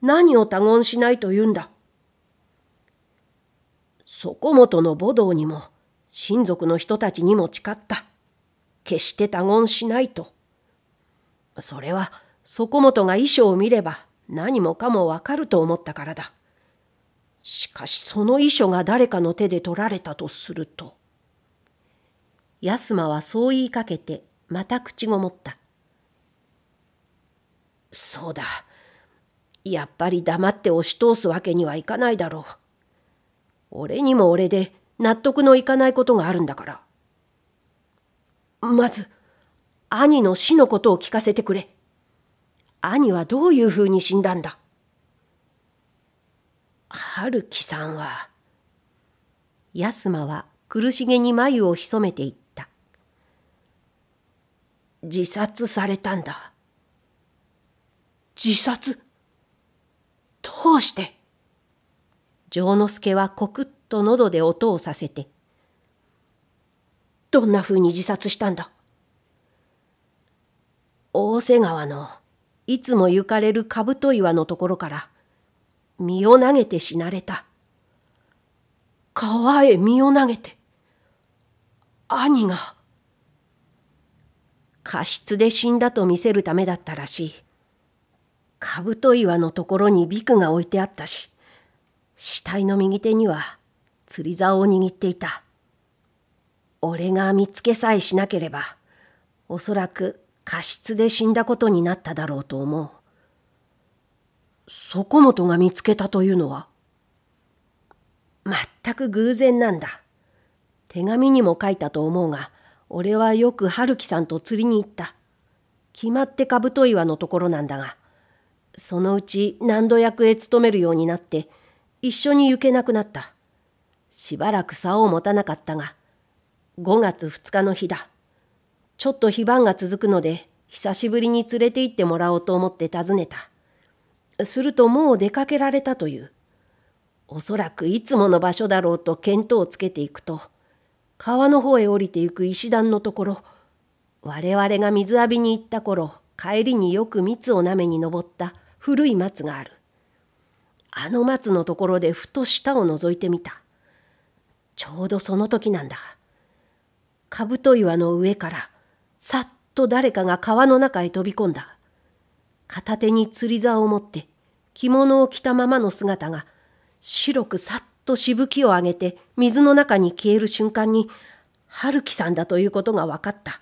何を他言しないと言うんだ。底本の母道にも、親族の人たちにも誓った。決して他言しないと。それは、底本が衣装を見れば、何もかもわかると思ったからだ。しかしその遺書が誰かの手で取られたとすると。安間はそう言いかけてまた口ごもった。そうだ。やっぱり黙って押し通すわけにはいかないだろう。俺にも俺で納得のいかないことがあるんだから。まず、兄の死のことを聞かせてくれ。兄はどういうふうに死んだんだ春樹さんは。安間は苦しげに眉を潜めていった。自殺されたんだ。自殺どうして丈之助はコクッと喉で音をさせて。どんなふうに自殺したんだ大瀬川のいつも行かれる兜岩のところから、身を投げて死なれた。川へ身を投げて、兄が、過失で死んだと見せるためだったらしい。兜岩のところにビクが置いてあったし、死体の右手には釣り竿を握っていた。俺が見つけさえしなければ、おそらく過失で死んだことになっただろうと思う。底本が見つけたというのは全く偶然なんだ。手紙にも書いたと思うが、俺はよく春樹さんと釣りに行った。決まって兜岩のところなんだが、そのうち何度役へ勤めるようになって、一緒に行けなくなった。しばらく竿を持たなかったが、5月2日の日だ。ちょっと非番が続くので、久しぶりに連れて行ってもらおうと思って訪ねた。するともう出かけられたという。おそらくいつもの場所だろうと見当をつけていくと、川の方へ降りていく石段のところ、我々が水浴びに行った頃、帰りによく蜜をなめに登った古い松がある。あの松のところでふと下を覗いてみた。ちょうどその時なんだ。兜岩の上からさっと誰かが川の中へ飛び込んだ。片手に釣り竿を持って着物を着たままの姿が白くさっとしぶきを上げて水の中に消える瞬間に春樹さんだということが分かった。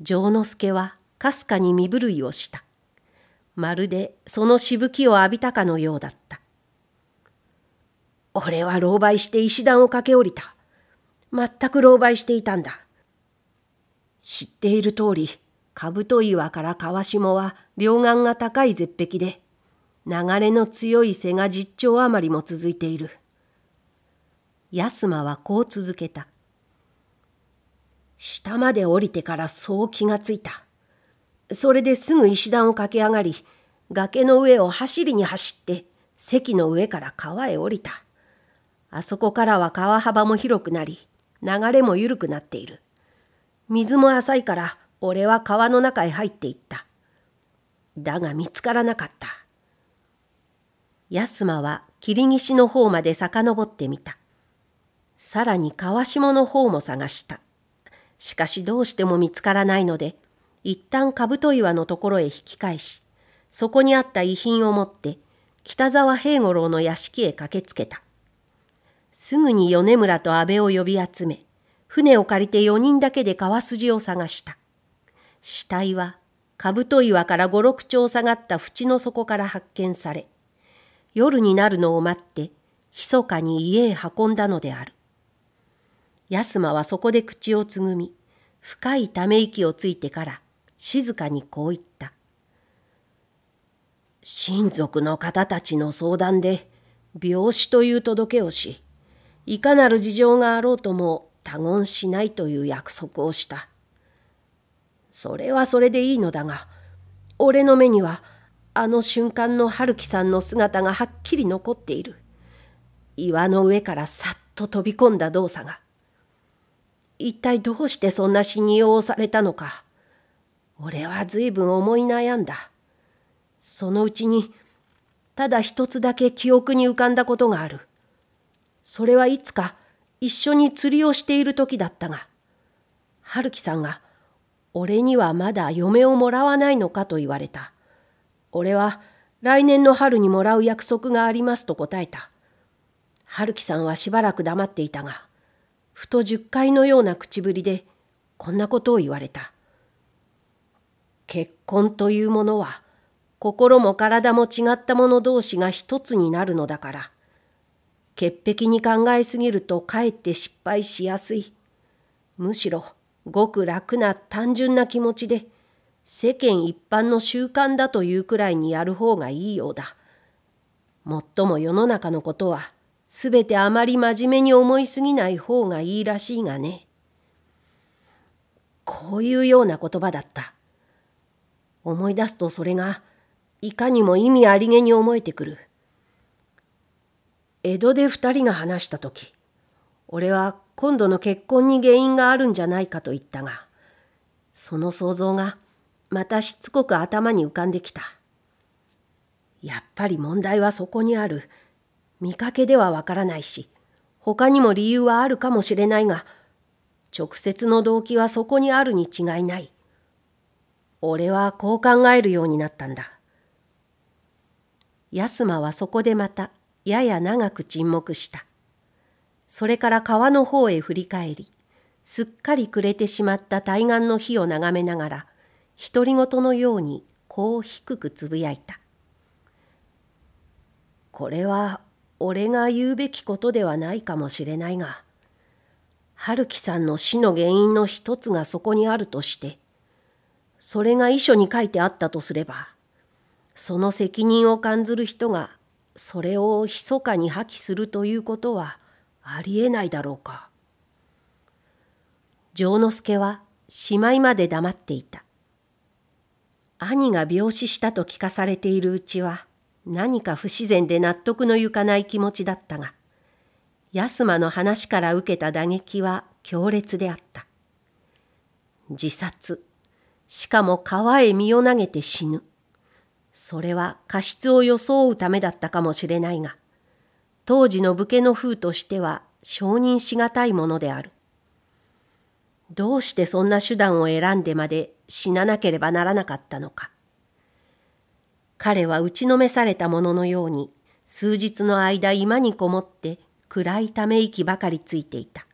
丈之助はかすかに身震いをした。まるでそのしぶきを浴びたかのようだった。俺は狼狽して石段を駆け下りた。全く狼狽していたんだ。知っている通り、兜岩から川下は両岸が高い絶壁で、流れの強い瀬が十兆余りも続いている。安間はこう続けた。下まで降りてからそう気がついた。それですぐ石段を駆け上がり、崖の上を走りに走って、席の上から川へ降りた。あそこからは川幅も広くなり、流れも緩くなっている。水も浅いから俺は川の中へ入っていった。だが見つからなかった。安間は霧岸の方まで遡ってみた。さらに川下の方も探した。しかしどうしても見つからないので、一旦兜岩のところへ引き返し、そこにあった遺品を持って、北沢平五郎の屋敷へ駆けつけた。すぐに米村と阿部を呼び集め、船を借りて4人だけで川筋を探した。死体は、兜岩から五六丁下がった縁の底から発見され、夜になるのを待って、密かに家へ運んだのである。安間はそこで口をつぐみ、深いため息をついてから、静かにこう言った。親族の方たちの相談で、病死という届けをし、いかなる事情があろうとも他言しないという約束をした。それはそれでいいのだが、俺の目にはあの瞬間の春樹さんの姿がはっきり残っている。岩の上からさっと飛び込んだ動作が。一体どうしてそんな死にようをされたのか。俺は随分思い悩んだ。そのうちに、ただ一つだけ記憶に浮かんだことがある。それはいつか一緒に釣りをしている時だったが、春樹さんが、俺にはまだ嫁をもらわないのかと言われた。俺は来年の春にもらう約束がありますと答えた。春樹さんはしばらく黙っていたが、ふと十回のような口ぶりでこんなことを言われた。結婚というものは心も体も違った者同士が一つになるのだから、潔癖に考えすぎるとかえって失敗しやすい。むしろ、ごく楽な単純な気持ちで、世間一般の習慣だというくらいにやる方がいいようだ。もっとも世の中のことは、すべてあまり真面目に思いすぎない方がいいらしいがね。こういうような言葉だった。思い出すとそれが、いかにも意味ありげに思えてくる。江戸で2人が話した時俺は今度の結婚に原因があるんじゃないかと言ったがその想像がまたしつこく頭に浮かんできたやっぱり問題はそこにある見かけではわからないし他にも理由はあるかもしれないが直接の動機はそこにあるに違いない俺はこう考えるようになったんだ安間はそこでまたやや長く沈黙した。それから川の方へ振り返り、すっかり暮れてしまった対岸の火を眺めながら、独り言のようにこう低くつぶやいた。これは俺が言うべきことではないかもしれないが、春樹さんの死の原因の一つがそこにあるとして、それが遺書に書いてあったとすれば、その責任を感ずる人がそれを密かに破棄するということはありえないだろうか。丈之助はしまいまで黙っていた。兄が病死したと聞かされているうちは何か不自然で納得のゆかない気持ちだったが、安間の話から受けた打撃は強烈であった。自殺、しかも川へ身を投げて死ぬ。それは過失を装うためだったかもしれないが、当時の武家の風としては承認しがたいものである。どうしてそんな手段を選んでまで死ななければならなかったのか。彼は打ちのめされたもののように、数日の間居間にこもって暗いため息ばかりついていた。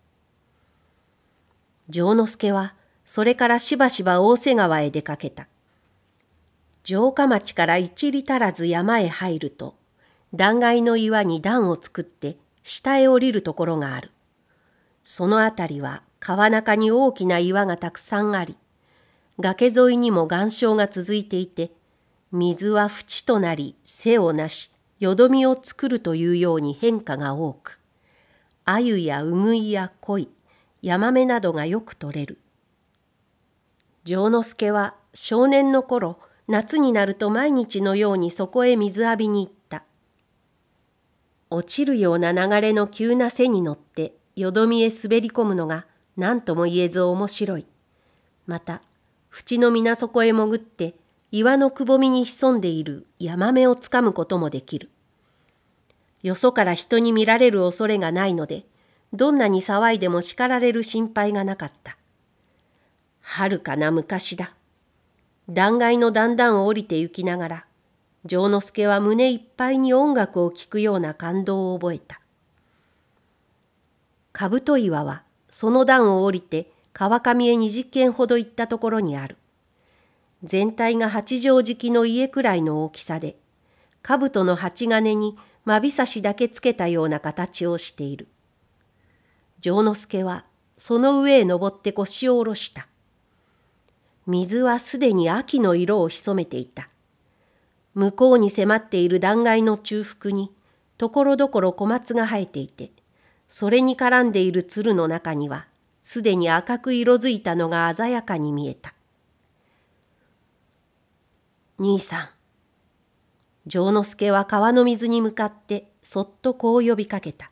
丈之助はそれからしばしば大瀬川へ出かけた。城下町から一里足らず山へ入ると、断崖の岩に段を作って下へ降りるところがある。その辺りは川中に大きな岩がたくさんあり、崖沿いにも岩礁が続いていて、水は淵となり背をなし、よどみを作るというように変化が多く、鮎やうぐいや鯉、ヤマメなどがよく取れる。城之助は少年の頃、夏になると毎日のようにそこへ水浴びに行った。落ちるような流れの急な背に乗ってよどみへ滑り込むのが何とも言えず面白い。また、淵の皆底へ潜って岩のくぼみに潜んでいるヤマメをつかむこともできる。よそから人に見られる恐れがないので、どんなに騒いでも叱られる心配がなかった。はるかな昔だ。断崖のだんだんを降りて行きながら、丈之助は胸いっぱいに音楽を聴くような感動を覚えた。兜岩はその段を降りて川上へ二十軒ほど行ったところにある。全体が八畳敷きの家くらいの大きさで、兜の鉢金にまびさしだけつけたような形をしている。丈之助はその上へ登って腰を下ろした。水はすでに秋の色を潜めていた。向こうに迫っている断崖の中腹に、ところどころ小松が生えていて、それに絡んでいる鶴の中には、すでに赤く色づいたのが鮮やかに見えた。兄さん。丈之助は川の水に向かってそっとこう呼びかけた。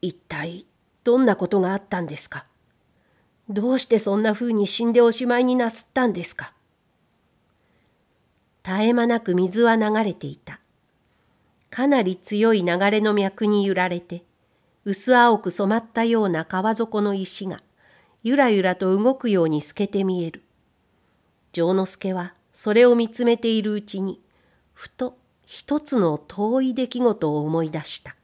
一体どんなことがあったんですかどうしてそんな風に死んでおしまいになすったんですか。絶え間なく水は流れていた。かなり強い流れの脈に揺られて、薄青く染まったような川底の石が、ゆらゆらと動くように透けて見える。丈之助はそれを見つめているうちに、ふと一つの遠い出来事を思い出した。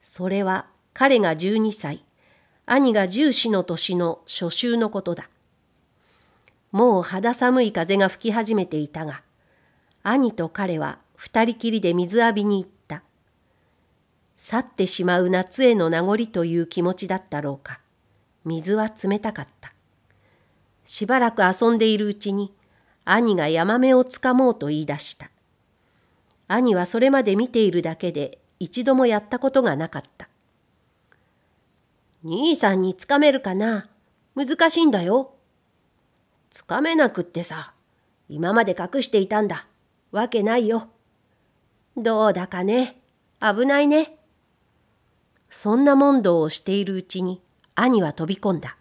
それは彼が12歳、兄が十四の年の初秋のことだ。もう肌寒い風が吹き始めていたが、兄と彼は二人きりで水浴びに行った。去ってしまう夏への名残という気持ちだったろうか。水は冷たかった。しばらく遊んでいるうちに、兄がヤマメをつかもうと言い出した。兄はそれまで見ているだけで一度もやったことがなかった。兄さんにつかめるかな難しいんだよ。つかめなくってさ、今まで隠していたんだ。わけないよ。どうだかね。危ないね。そんな問答をしているうちに兄は飛び込んだ。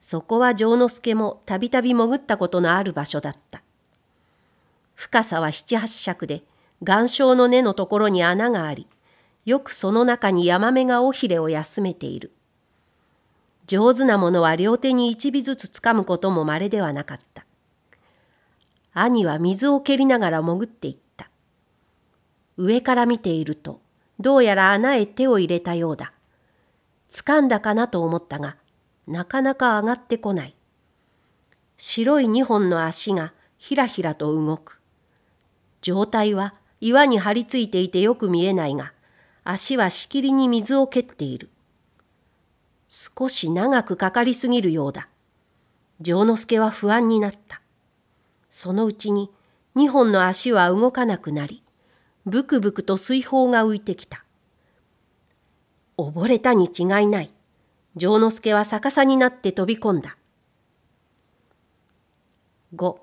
そこは丈之助もたびたび潜ったことのある場所だった。深さは七八尺で、岩礁の根のところに穴があり、よくその中にヤマメが尾ひれを休めている。上手なものは両手に一尾ずつつかむことも稀ではなかった。兄は水を蹴りながら潜っていった。上から見ていると、どうやら穴へ手を入れたようだ。掴んだかなと思ったが、なかなか上がってこない。白い二本の足がひらひらと動く。状態は岩に張り付いていてよく見えないが、足はしきりに水を蹴っている。少し長くかかりすぎるようだ。丈之助は不安になった。そのうちに二本の足は動かなくなり、ブクブクと水泡が浮いてきた。溺れたに違いない。丈之助は逆さになって飛び込んだ。5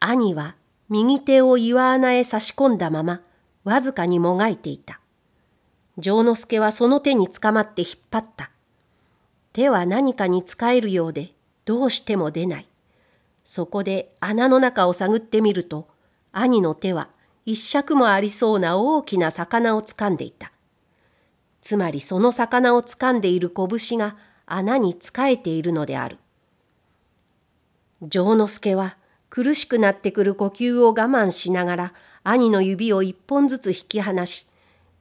兄は右手を岩穴へ差し込んだままわずかにもがいていた。丈之助はその手につかまって引っ張った。手は何かに使えるようで、どうしても出ない。そこで穴の中を探ってみると、兄の手は一尺もありそうな大きな魚をつかんでいた。つまりその魚をつかんでいる拳が穴に仕えているのである。丈之助は苦しくなってくる呼吸を我慢しながら兄の指を一本ずつ引き離し、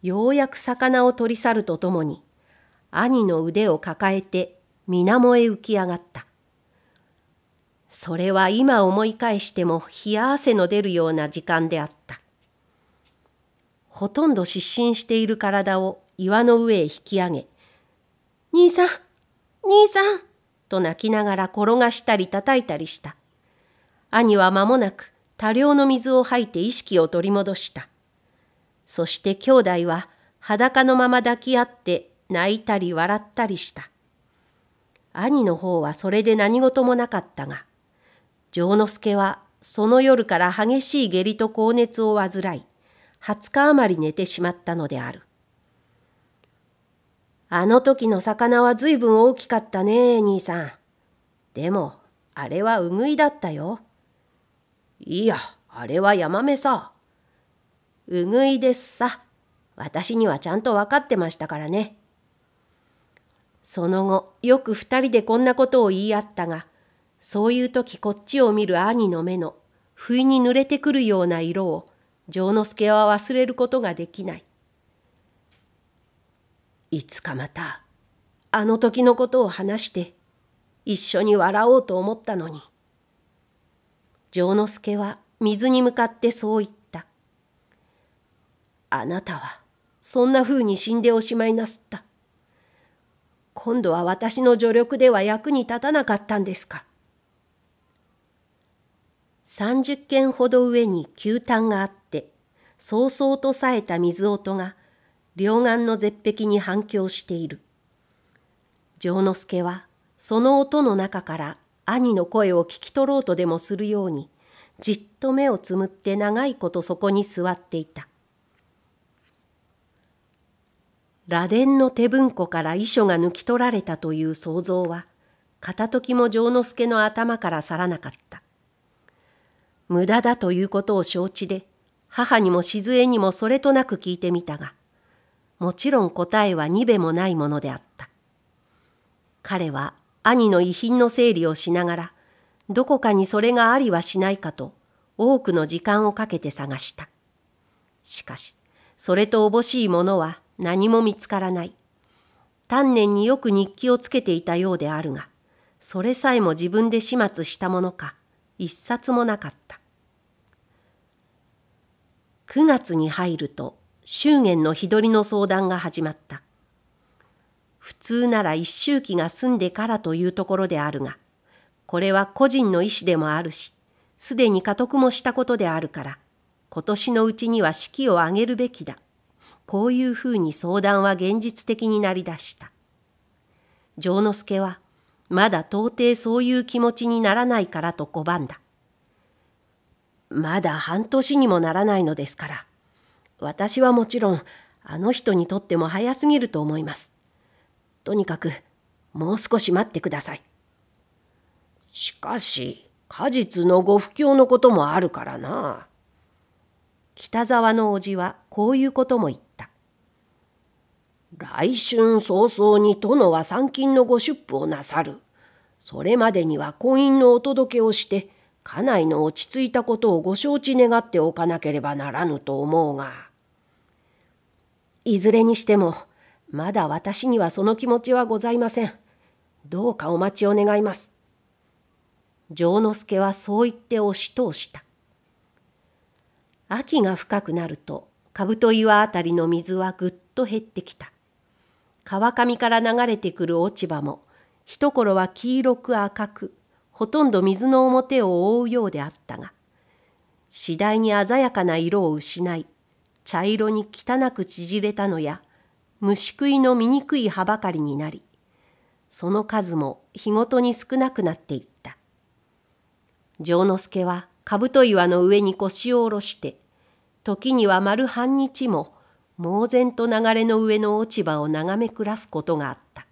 ようやく魚を取り去るとともに、兄の腕を抱えて水面へ浮き上がった。それは今思い返しても冷や汗の出るような時間であった。ほとんど失神している体を岩の上へ引き上げ、兄さん、兄さんと泣きながら転がしたり叩いたりした。兄は間もなく多量の水を吐いて意識を取り戻した。そして兄弟は裸のまま抱き合って泣いたり笑ったりした。兄の方はそれで何事もなかったが、丈之助はその夜から激しい下痢と高熱を患い、20日余り寝てしまったのである。あの時の魚は随分大きかったね、兄さん。でも、あれはうぐいだったよ。いや、あれはヤマメさ。うぐいですさ。私にはちゃんと分かってましたからね。その後、よく二人でこんなことを言い合ったが、そういう時こっちを見る兄の目の、不意に濡れてくるような色を、丈之助は忘れることができない。いつかまた、あの時のことを話して、一緒に笑おうと思ったのに。丈之助は水に向かってそう言った。あなたはそんな風に死んでおしまいなすった。今度は私の助力では役に立たなかったんですか。30軒ほど上に球炭があって、そうそうと冴えた水音が両岸の絶壁に反響している。丈之助はその音の中から兄の声を聞き取ろうとでもするようにじっと目をつむって長いことそこに座っていた螺鈿の手文庫から遺書が抜き取られたという想像は片時も丈之助の頭から去らなかった無駄だということを承知で母にも静江にもそれとなく聞いてみたがもちろん答えは二べもないものであった彼は兄の遺品の整理をしながら、どこかにそれがありはしないかと、多くの時間をかけて探した。しかし、それとおぼしいものは何も見つからない。丹念によく日記をつけていたようであるが、それさえも自分で始末したものか、一冊もなかった。9月に入ると、祝言の日取りの相談が始まった。普通なら一周期が済んでからというところであるが、これは個人の意思でもあるし、すでに家督もしたことであるから、今年のうちには式を挙げるべきだ。こういうふうに相談は現実的になりだした。城之助は、まだ到底そういう気持ちにならないからと拒んだ。まだ半年にもならないのですから、私はもちろん、あの人にとっても早すぎると思います。とにかくもう少し待ってください。しかし、果実のご不況のこともあるからな。北沢のおじはこういうことも言った。来春早々に殿は参勤のご出府をなさる。それまでには婚姻のお届けをして、家内の落ち着いたことをご承知願っておかなければならぬと思うが。いずれにしても、まだ私にはその気持ちはございません。どうかお待ちを願います。丈之助はそう言って押し通した。秋が深くなると、兜岩あたりの水はぐっと減ってきた。川上から流れてくる落ち葉も、一頃は黄色く赤く、ほとんど水の表を覆うようであったが、次第に鮮やかな色を失い、茶色に汚く縮れたのや、虫食いの醜い葉ばかりになり、その数も日ごとに少なくなっていった。丈之助は兜岩の上に腰を下ろして、時には丸半日も猛然と流れの上の落ち葉を眺め暮らすことがあった。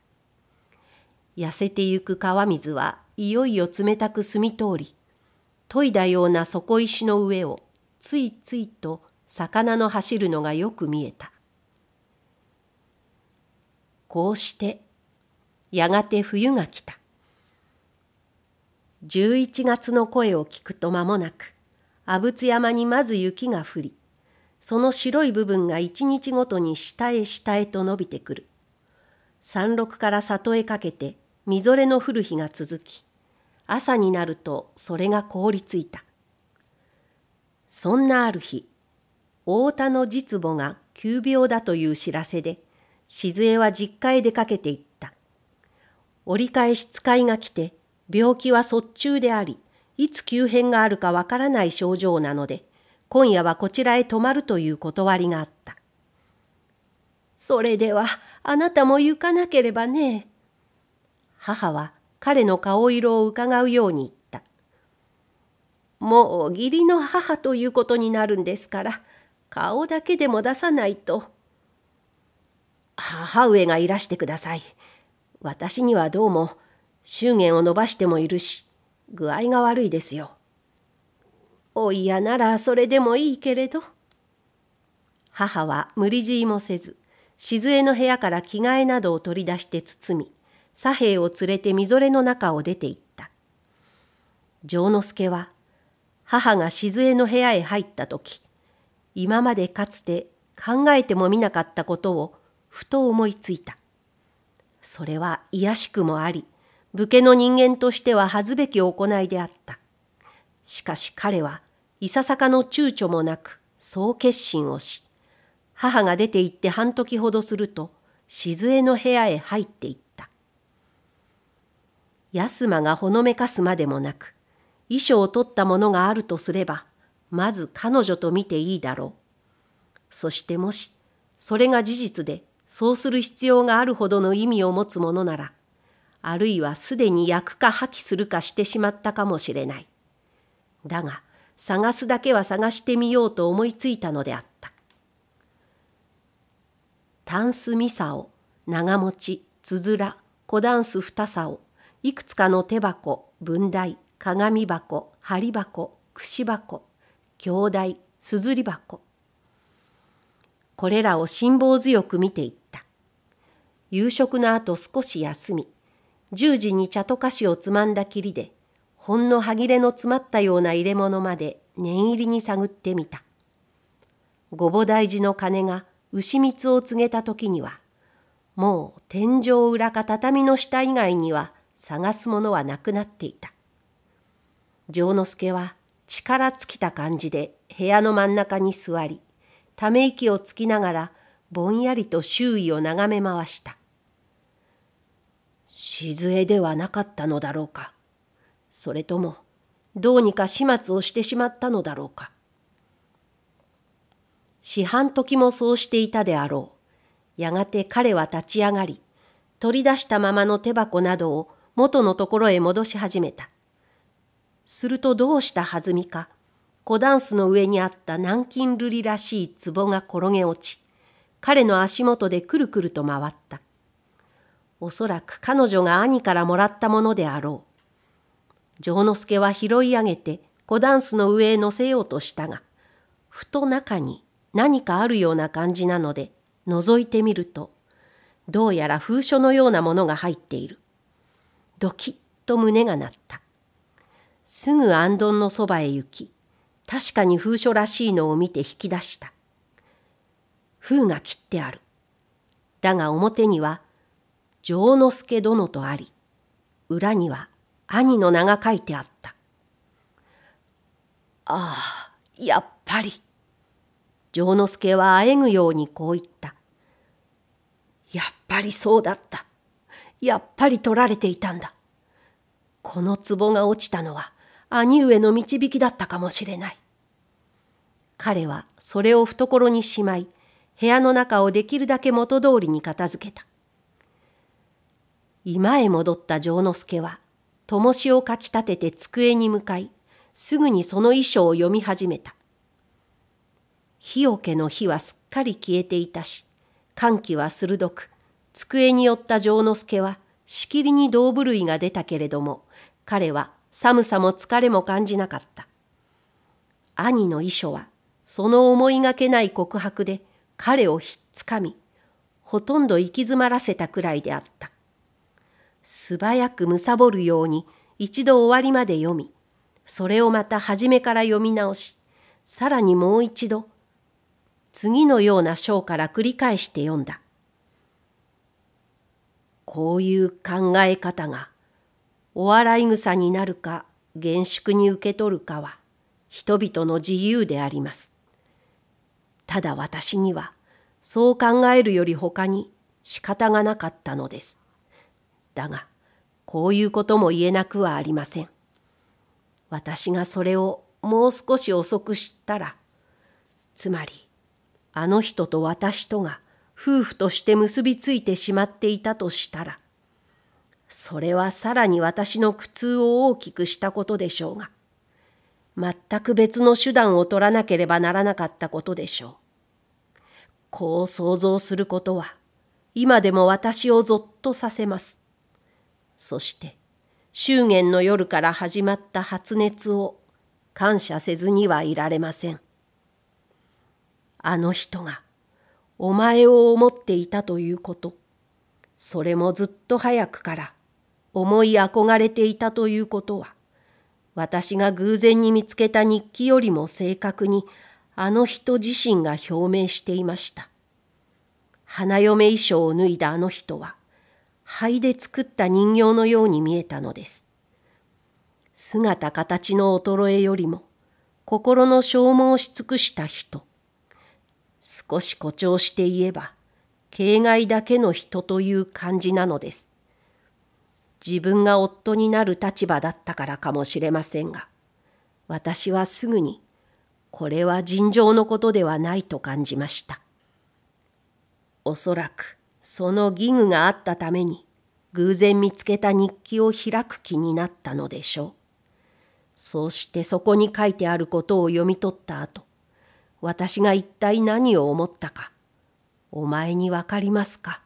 痩せてゆく川水はいよいよ冷たく澄み通り、研いだような底石の上をついついと魚の走るのがよく見えた。こうしてやがて冬が来た11月の声を聞くと間もなく阿仏山にまず雪が降りその白い部分が一日ごとに下へ下へと伸びてくる山麓から里へかけてみぞれの降る日が続き朝になるとそれが凍りついたそんなある日太田の実母が急病だという知らせで静江は実家へ出かけていった。折り返し使いが来て、病気は卒中であり、いつ急変があるかわからない症状なので、今夜はこちらへ泊まるという断りがあった。それでは、あなたも行かなければね。母は彼の顔色をうかがうように言った。もう義理の母ということになるんですから、顔だけでも出さないと。母上がいらしてください。私にはどうも、祝言を伸ばしてもいるし、具合が悪いですよ。お嫌ならそれでもいいけれど。母は無理強いもせず、静江の部屋から着替えなどを取り出して包み、左兵を連れてみぞれの中を出て行った。丈之助は、母が静江の部屋へ入った時、今までかつて考えてもみなかったことをふと思いついた。それは卑しくもあり、武家の人間としては恥ずべき行いであった。しかし彼はいささかの躊躇もなく、そう決心をし、母が出て行って半時ほどすると、静江の部屋へ入っていった。安間がほのめかすまでもなく、衣装を取ったものがあるとすれば、まず彼女と見ていいだろう。そしてもし、それが事実で、そうする必要があるほどの意味を持つものなら、あるいはすでに焼くか破棄するかしてしまったかもしれない。だが、探すだけは探してみようと思いついたのであった。タンスミサオ、長持ち、つづら、小ダンス二オ、いくつかの手箱、分台、鏡箱、針箱、串箱、兄弟、すずり箱。これらを辛抱強く見ていた。夕食の後少し休み、10時に茶と菓子をつまんだきりで、ほんの歯切れの詰まったような入れ物まで念入りに探ってみた。ごぼ大寺の鐘が牛蜜を告げた時には、もう天井裏か畳の下以外には探すものはなくなっていた。丈之助は力尽きた感じで部屋の真ん中に座り、ため息をつきながらぼんやりと周囲を眺め回した。静江ではなかったのだろうかそれともどうにか始末をしてしまったのだろうか四半時もそうしていたであろうやがて彼は立ち上がり取り出したままの手箱などを元のところへ戻し始めたするとどうしたはずみか小ダンスの上にあった南京瑠璃らしい壺が転げ落ち彼の足元でくるくると回ったおそらく彼女が兄からもらったものであろう。丈之助は拾い上げて小ダンスの上へ乗せようとしたが、ふと中に何かあるような感じなので、覗いてみると、どうやら封書のようなものが入っている。ドキッと胸が鳴った。すぐあんどんのそばへ行き、確かに封書らしいのを見て引き出した。封が切ってある。だが表には丈之助殿とあり、裏には兄の名が書いてあった。ああ、やっぱり。丈之助はあえぐようにこう言った。やっぱりそうだった。やっぱり取られていたんだ。この壺が落ちたのは兄上の導きだったかもしれない。彼はそれを懐にしまい、部屋の中をできるだけ元通りに片付けた。今へ戻った丈之助は、灯しをかきたてて机に向かい、すぐにその遺書を読み始めた。日よけの火はすっかり消えていたし、寒気は鋭く、机に寄った丈之助は、しきりに道部類が出たけれども、彼は寒さも疲れも感じなかった。兄の遺書は、その思いがけない告白で彼をひっつかみ、ほとんど行き詰まらせたくらいであった。素早く貪るように一度終わりまで読み、それをまた初めから読み直し、さらにもう一度、次のような章から繰り返して読んだ。こういう考え方が、お笑い草になるか厳粛に受け取るかは、人々の自由であります。ただ私には、そう考えるより他に仕方がなかったのです。だが、こういうことも言えなくはありません。私がそれをもう少し遅く知ったら、つまり、あの人と私とが夫婦として結びついてしまっていたとしたら、それはさらに私の苦痛を大きくしたことでしょうが、全く別の手段を取らなければならなかったことでしょう。こう想像することは、今でも私をぞっとさせます。そして祝言の夜から始まった発熱を感謝せずにはいられません。あの人がお前を思っていたということ、それもずっと早くから思い憧れていたということは、私が偶然に見つけた日記よりも正確にあの人自身が表明していました。花嫁衣装を脱いだあの人は、灰で作った人形のように見えたのです。姿形の衰えよりも心の消耗し尽くした人。少し誇張して言えば、形骸だけの人という感じなのです。自分が夫になる立場だったからかもしれませんが、私はすぐに、これは尋常のことではないと感じました。おそらく、その義務があったために偶然見つけた日記を開く気になったのでしょう。そうしてそこに書いてあることを読み取った後、私が一体何を思ったか、お前にわかりますか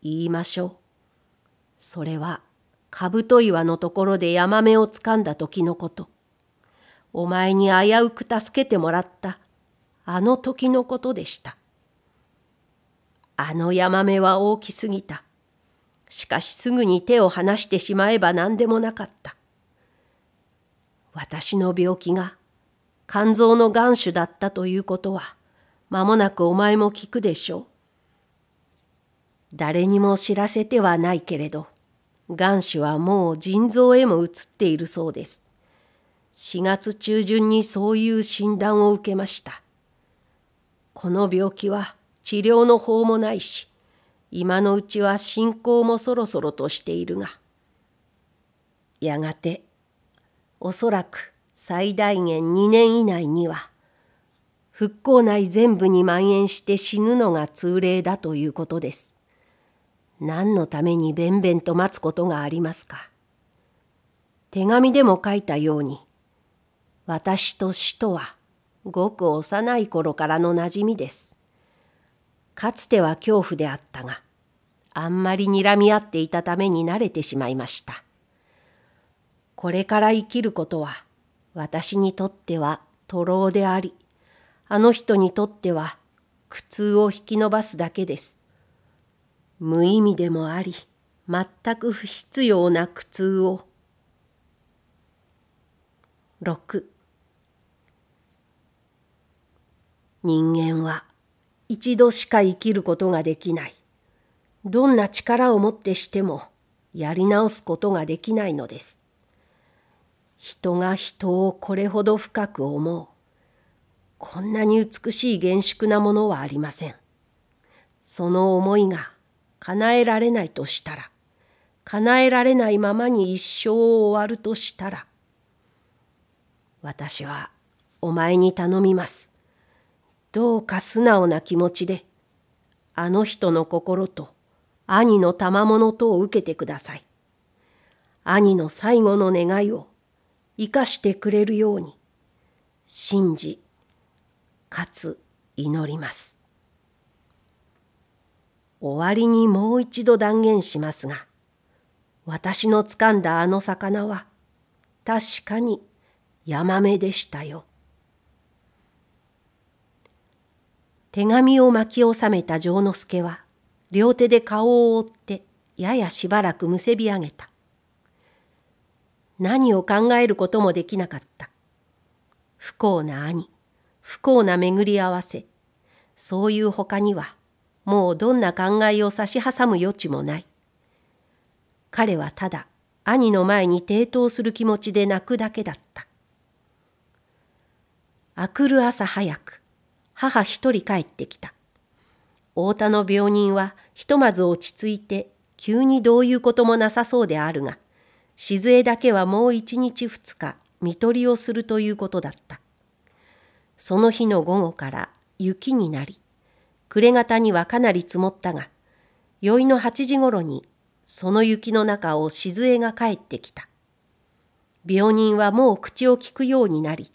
言いましょう。それは、カブト岩のところでヤマメをつかんだ時のこと。お前に危うく助けてもらった、あの時のことでした。あのヤマメは大きすぎた。しかしすぐに手を離してしまえば何でもなかった。私の病気が肝臓の癌種だったということは、間もなくお前も聞くでしょう。誰にも知らせてはないけれど、癌種はもう腎臓へも移っているそうです。4月中旬にそういう診断を受けました。この病気は治療の法もないし、今のうちは信仰もそろそろとしているが、やがて、おそらく最大限2年以内には、復興内全部に蔓延して死ぬのが通例だということです。何のためにべんべんと待つことがありますか。手紙でも書いたように、私と死とはごく幼い頃からの馴染みです。かつては恐怖であったが、あんまり睨み合っていたために慣れてしまいました。これから生きることは、私にとっては徒労であり、あの人にとっては苦痛を引き伸ばすだけです。無意味でもあり、全く不必要な苦痛を。6人間は一度しか生きることができない。どんな力をもってしてもやり直すことができないのです。人が人をこれほど深く思う。こんなに美しい厳粛なものはありません。その思いが叶えられないとしたら、叶えられないままに一生を終わるとしたら、私はお前に頼みます。どうか素直な気持ちで、あの人の心と兄の賜物とを受けてください。兄の最後の願いを生かしてくれるように、信じ、かつ祈ります。終わりにもう一度断言しますが、私のつかんだあの魚は、確かにヤマメでしたよ。手紙を巻き収めた丈之助は、両手で顔を覆って、ややしばらくむせび上げた。何を考えることもできなかった。不幸な兄、不幸な巡り合わせ、そういう他には、もうどんな考えを差し挟む余地もない。彼はただ、兄の前に抵当する気持ちで泣くだけだった。あくる朝早く、母一人帰ってきた。太田の病人はひとまず落ち着いて急にどういうこともなさそうであるが、静江だけはもう一日二日見取りをするということだった。その日の午後から雪になり、暮れ方にはかなり積もったが、宵の8時ごろにその雪の中を静江が帰ってきた。病人はもう口を利くようになり、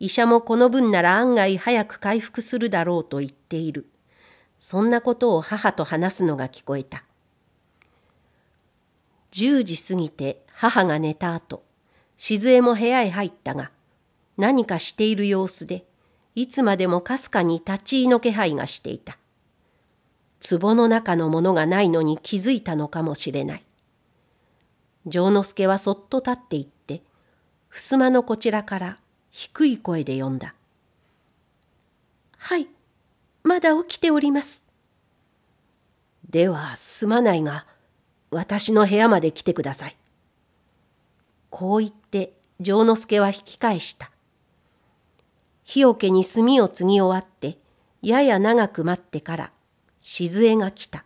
医者もこの分なら案外早く回復するだろうと言っている。そんなことを母と話すのが聞こえた。10時過ぎて母が寝た後、静江も部屋へ入ったが、何かしている様子で、いつまでもかすかに立ち居の気配がしていた。壺の中のものがないのに気づいたのかもしれない。丈之助はそっと立っていって、襖のこちらから低い声で呼んだ。はい、まだ起きております。では、すまないが、私の部屋まで来てください。こう言って、丈之助は引き返した。日よけに炭を継ぎ終わって、やや長く待ってから、静江が来た。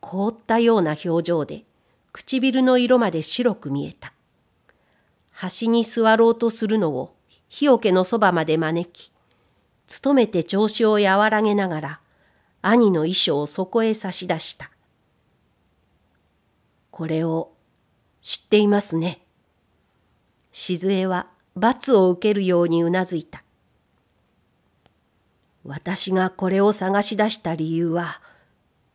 凍ったような表情で、唇の色まで白く見えた。端に座ろうとするのを日よけのそばまで招き、努めて調子を和らげながら、兄の衣装をそこへ差し出した。これを知っていますね。静江は罰を受けるようにうなずいた。私がこれを探し出した理由は、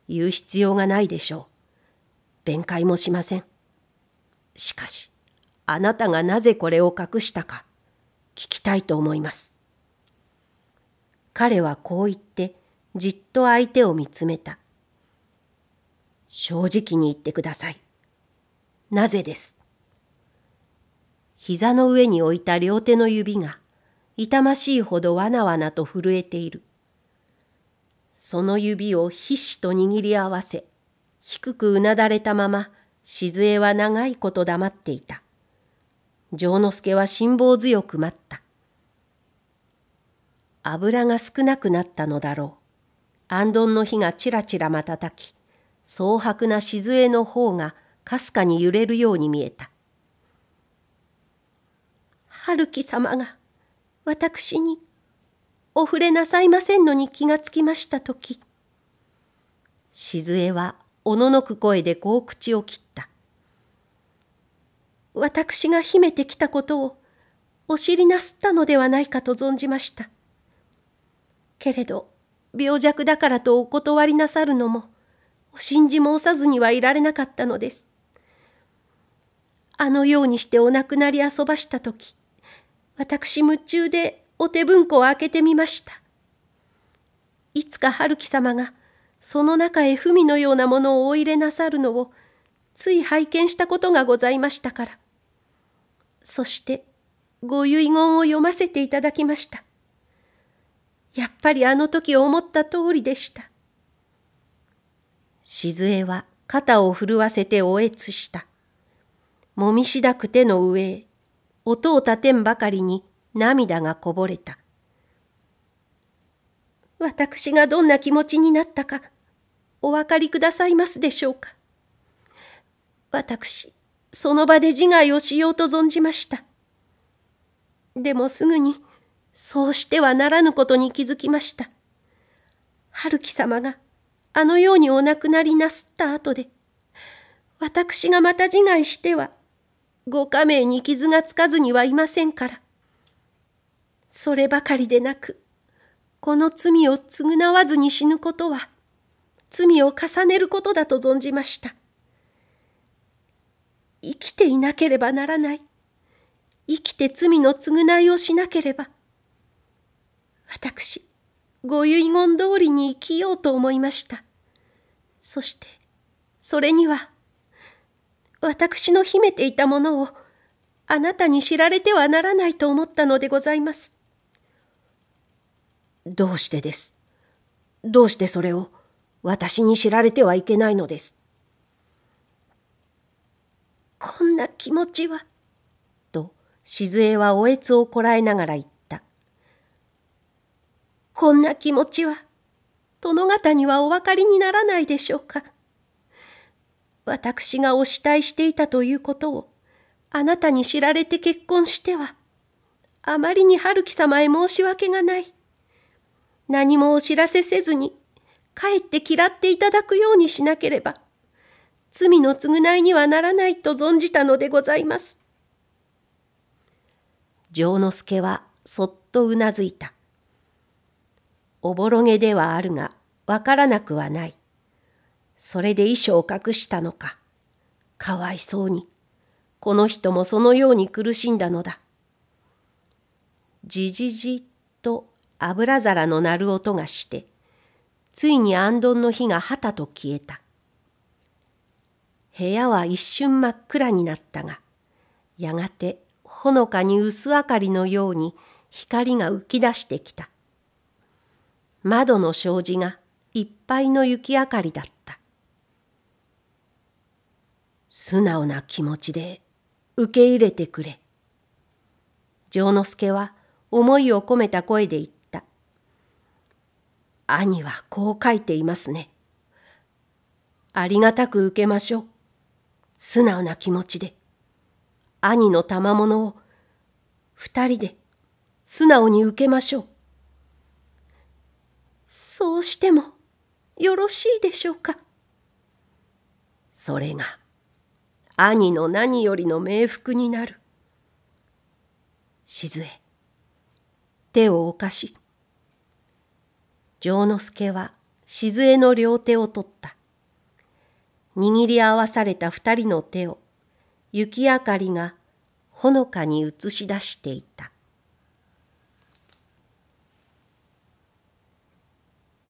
言う必要がないでしょう。弁解もしません。しかし、あなたがなぜこれを隠したか聞きたいと思います。彼はこう言ってじっと相手を見つめた。正直に言ってください。なぜです。膝の上に置いた両手の指が痛ましいほどわなわなと震えている。その指をひしと握り合わせ、低くうなだれたまま、静江は長いこと黙っていた。丈之助は辛抱強く待った。油が少なくなったのだろう。あんどんの火がちらちら瞬き、蒼白な静の方がかすかに揺れるように見えた。春樹様が私にお触れなさいませんのに気がつきました時。静江はおののく声でこう口を切私が秘めてきたことをお知りなすったのではないかと存じました。けれど、病弱だからとお断りなさるのも、お信じ申さずにはいられなかったのです。あのようにしてお亡くなり遊ばしたとき、私夢中でお手文庫を開けてみました。いつか春樹様がその中へ文のようなものをお入れなさるのをつい拝見したことがございましたから、そしてご遺言を読ませていただきました。やっぱりあの時思った通りでした。静江は肩を震わせておえつした。もみしだく手の上へ、音を立てんばかりに涙がこぼれた。私がどんな気持ちになったか、お分かりくださいますでしょうか。私、その場で自害をしようと存じました。でもすぐに、そうしてはならぬことに気づきました。春樹様があのようにお亡くなりなすった後で、私がまた自害しては、ご家名に傷がつかずにはいませんから。そればかりでなく、この罪を償わずに死ぬことは、罪を重ねることだと存じました。生きていなければならない。生きて罪の償いをしなければ。私、ご遺言通りに生きようと思いました。そして、それには、私の秘めていたものを、あなたに知られてはならないと思ったのでございます。どうしてです。どうしてそれを、私に知られてはいけないのです。こんな気持ちは。と、静江はおえつをこらえながら言った。こんな気持ちは、殿方にはお分かりにならないでしょうか。私がお慕いしていたということを、あなたに知られて結婚しては、あまりに春樹様へ申し訳がない。何もお知らせせずに、帰って嫌っていただくようにしなければ、罪の償いにはならないと存じたのでございます。丈之助はそっとうなずいた。おぼろげではあるが、わからなくはない。それで衣装を隠したのか。かわいそうに。この人もそのように苦しんだのだ。じじじと油皿の鳴る音がして、ついにあんどんの火がはたと消えた。部屋は一瞬真っ暗になったが、やがてほのかに薄明かりのように光が浮き出してきた。窓の障子がいっぱいの雪明かりだった。素直な気持ちで受け入れてくれ。丈之助は思いを込めた声で言った。兄はこう書いていますね。ありがたく受けましょう。素直な気持ちで、兄の賜物を二人で素直に受けましょう。そうしてもよろしいでしょうか。それが兄の何よりの冥福になる。静江、手をお貸し。丈之助は静江の両手を取った。握り合わされた二人の手を、雪明かりがほのかに映し出していた。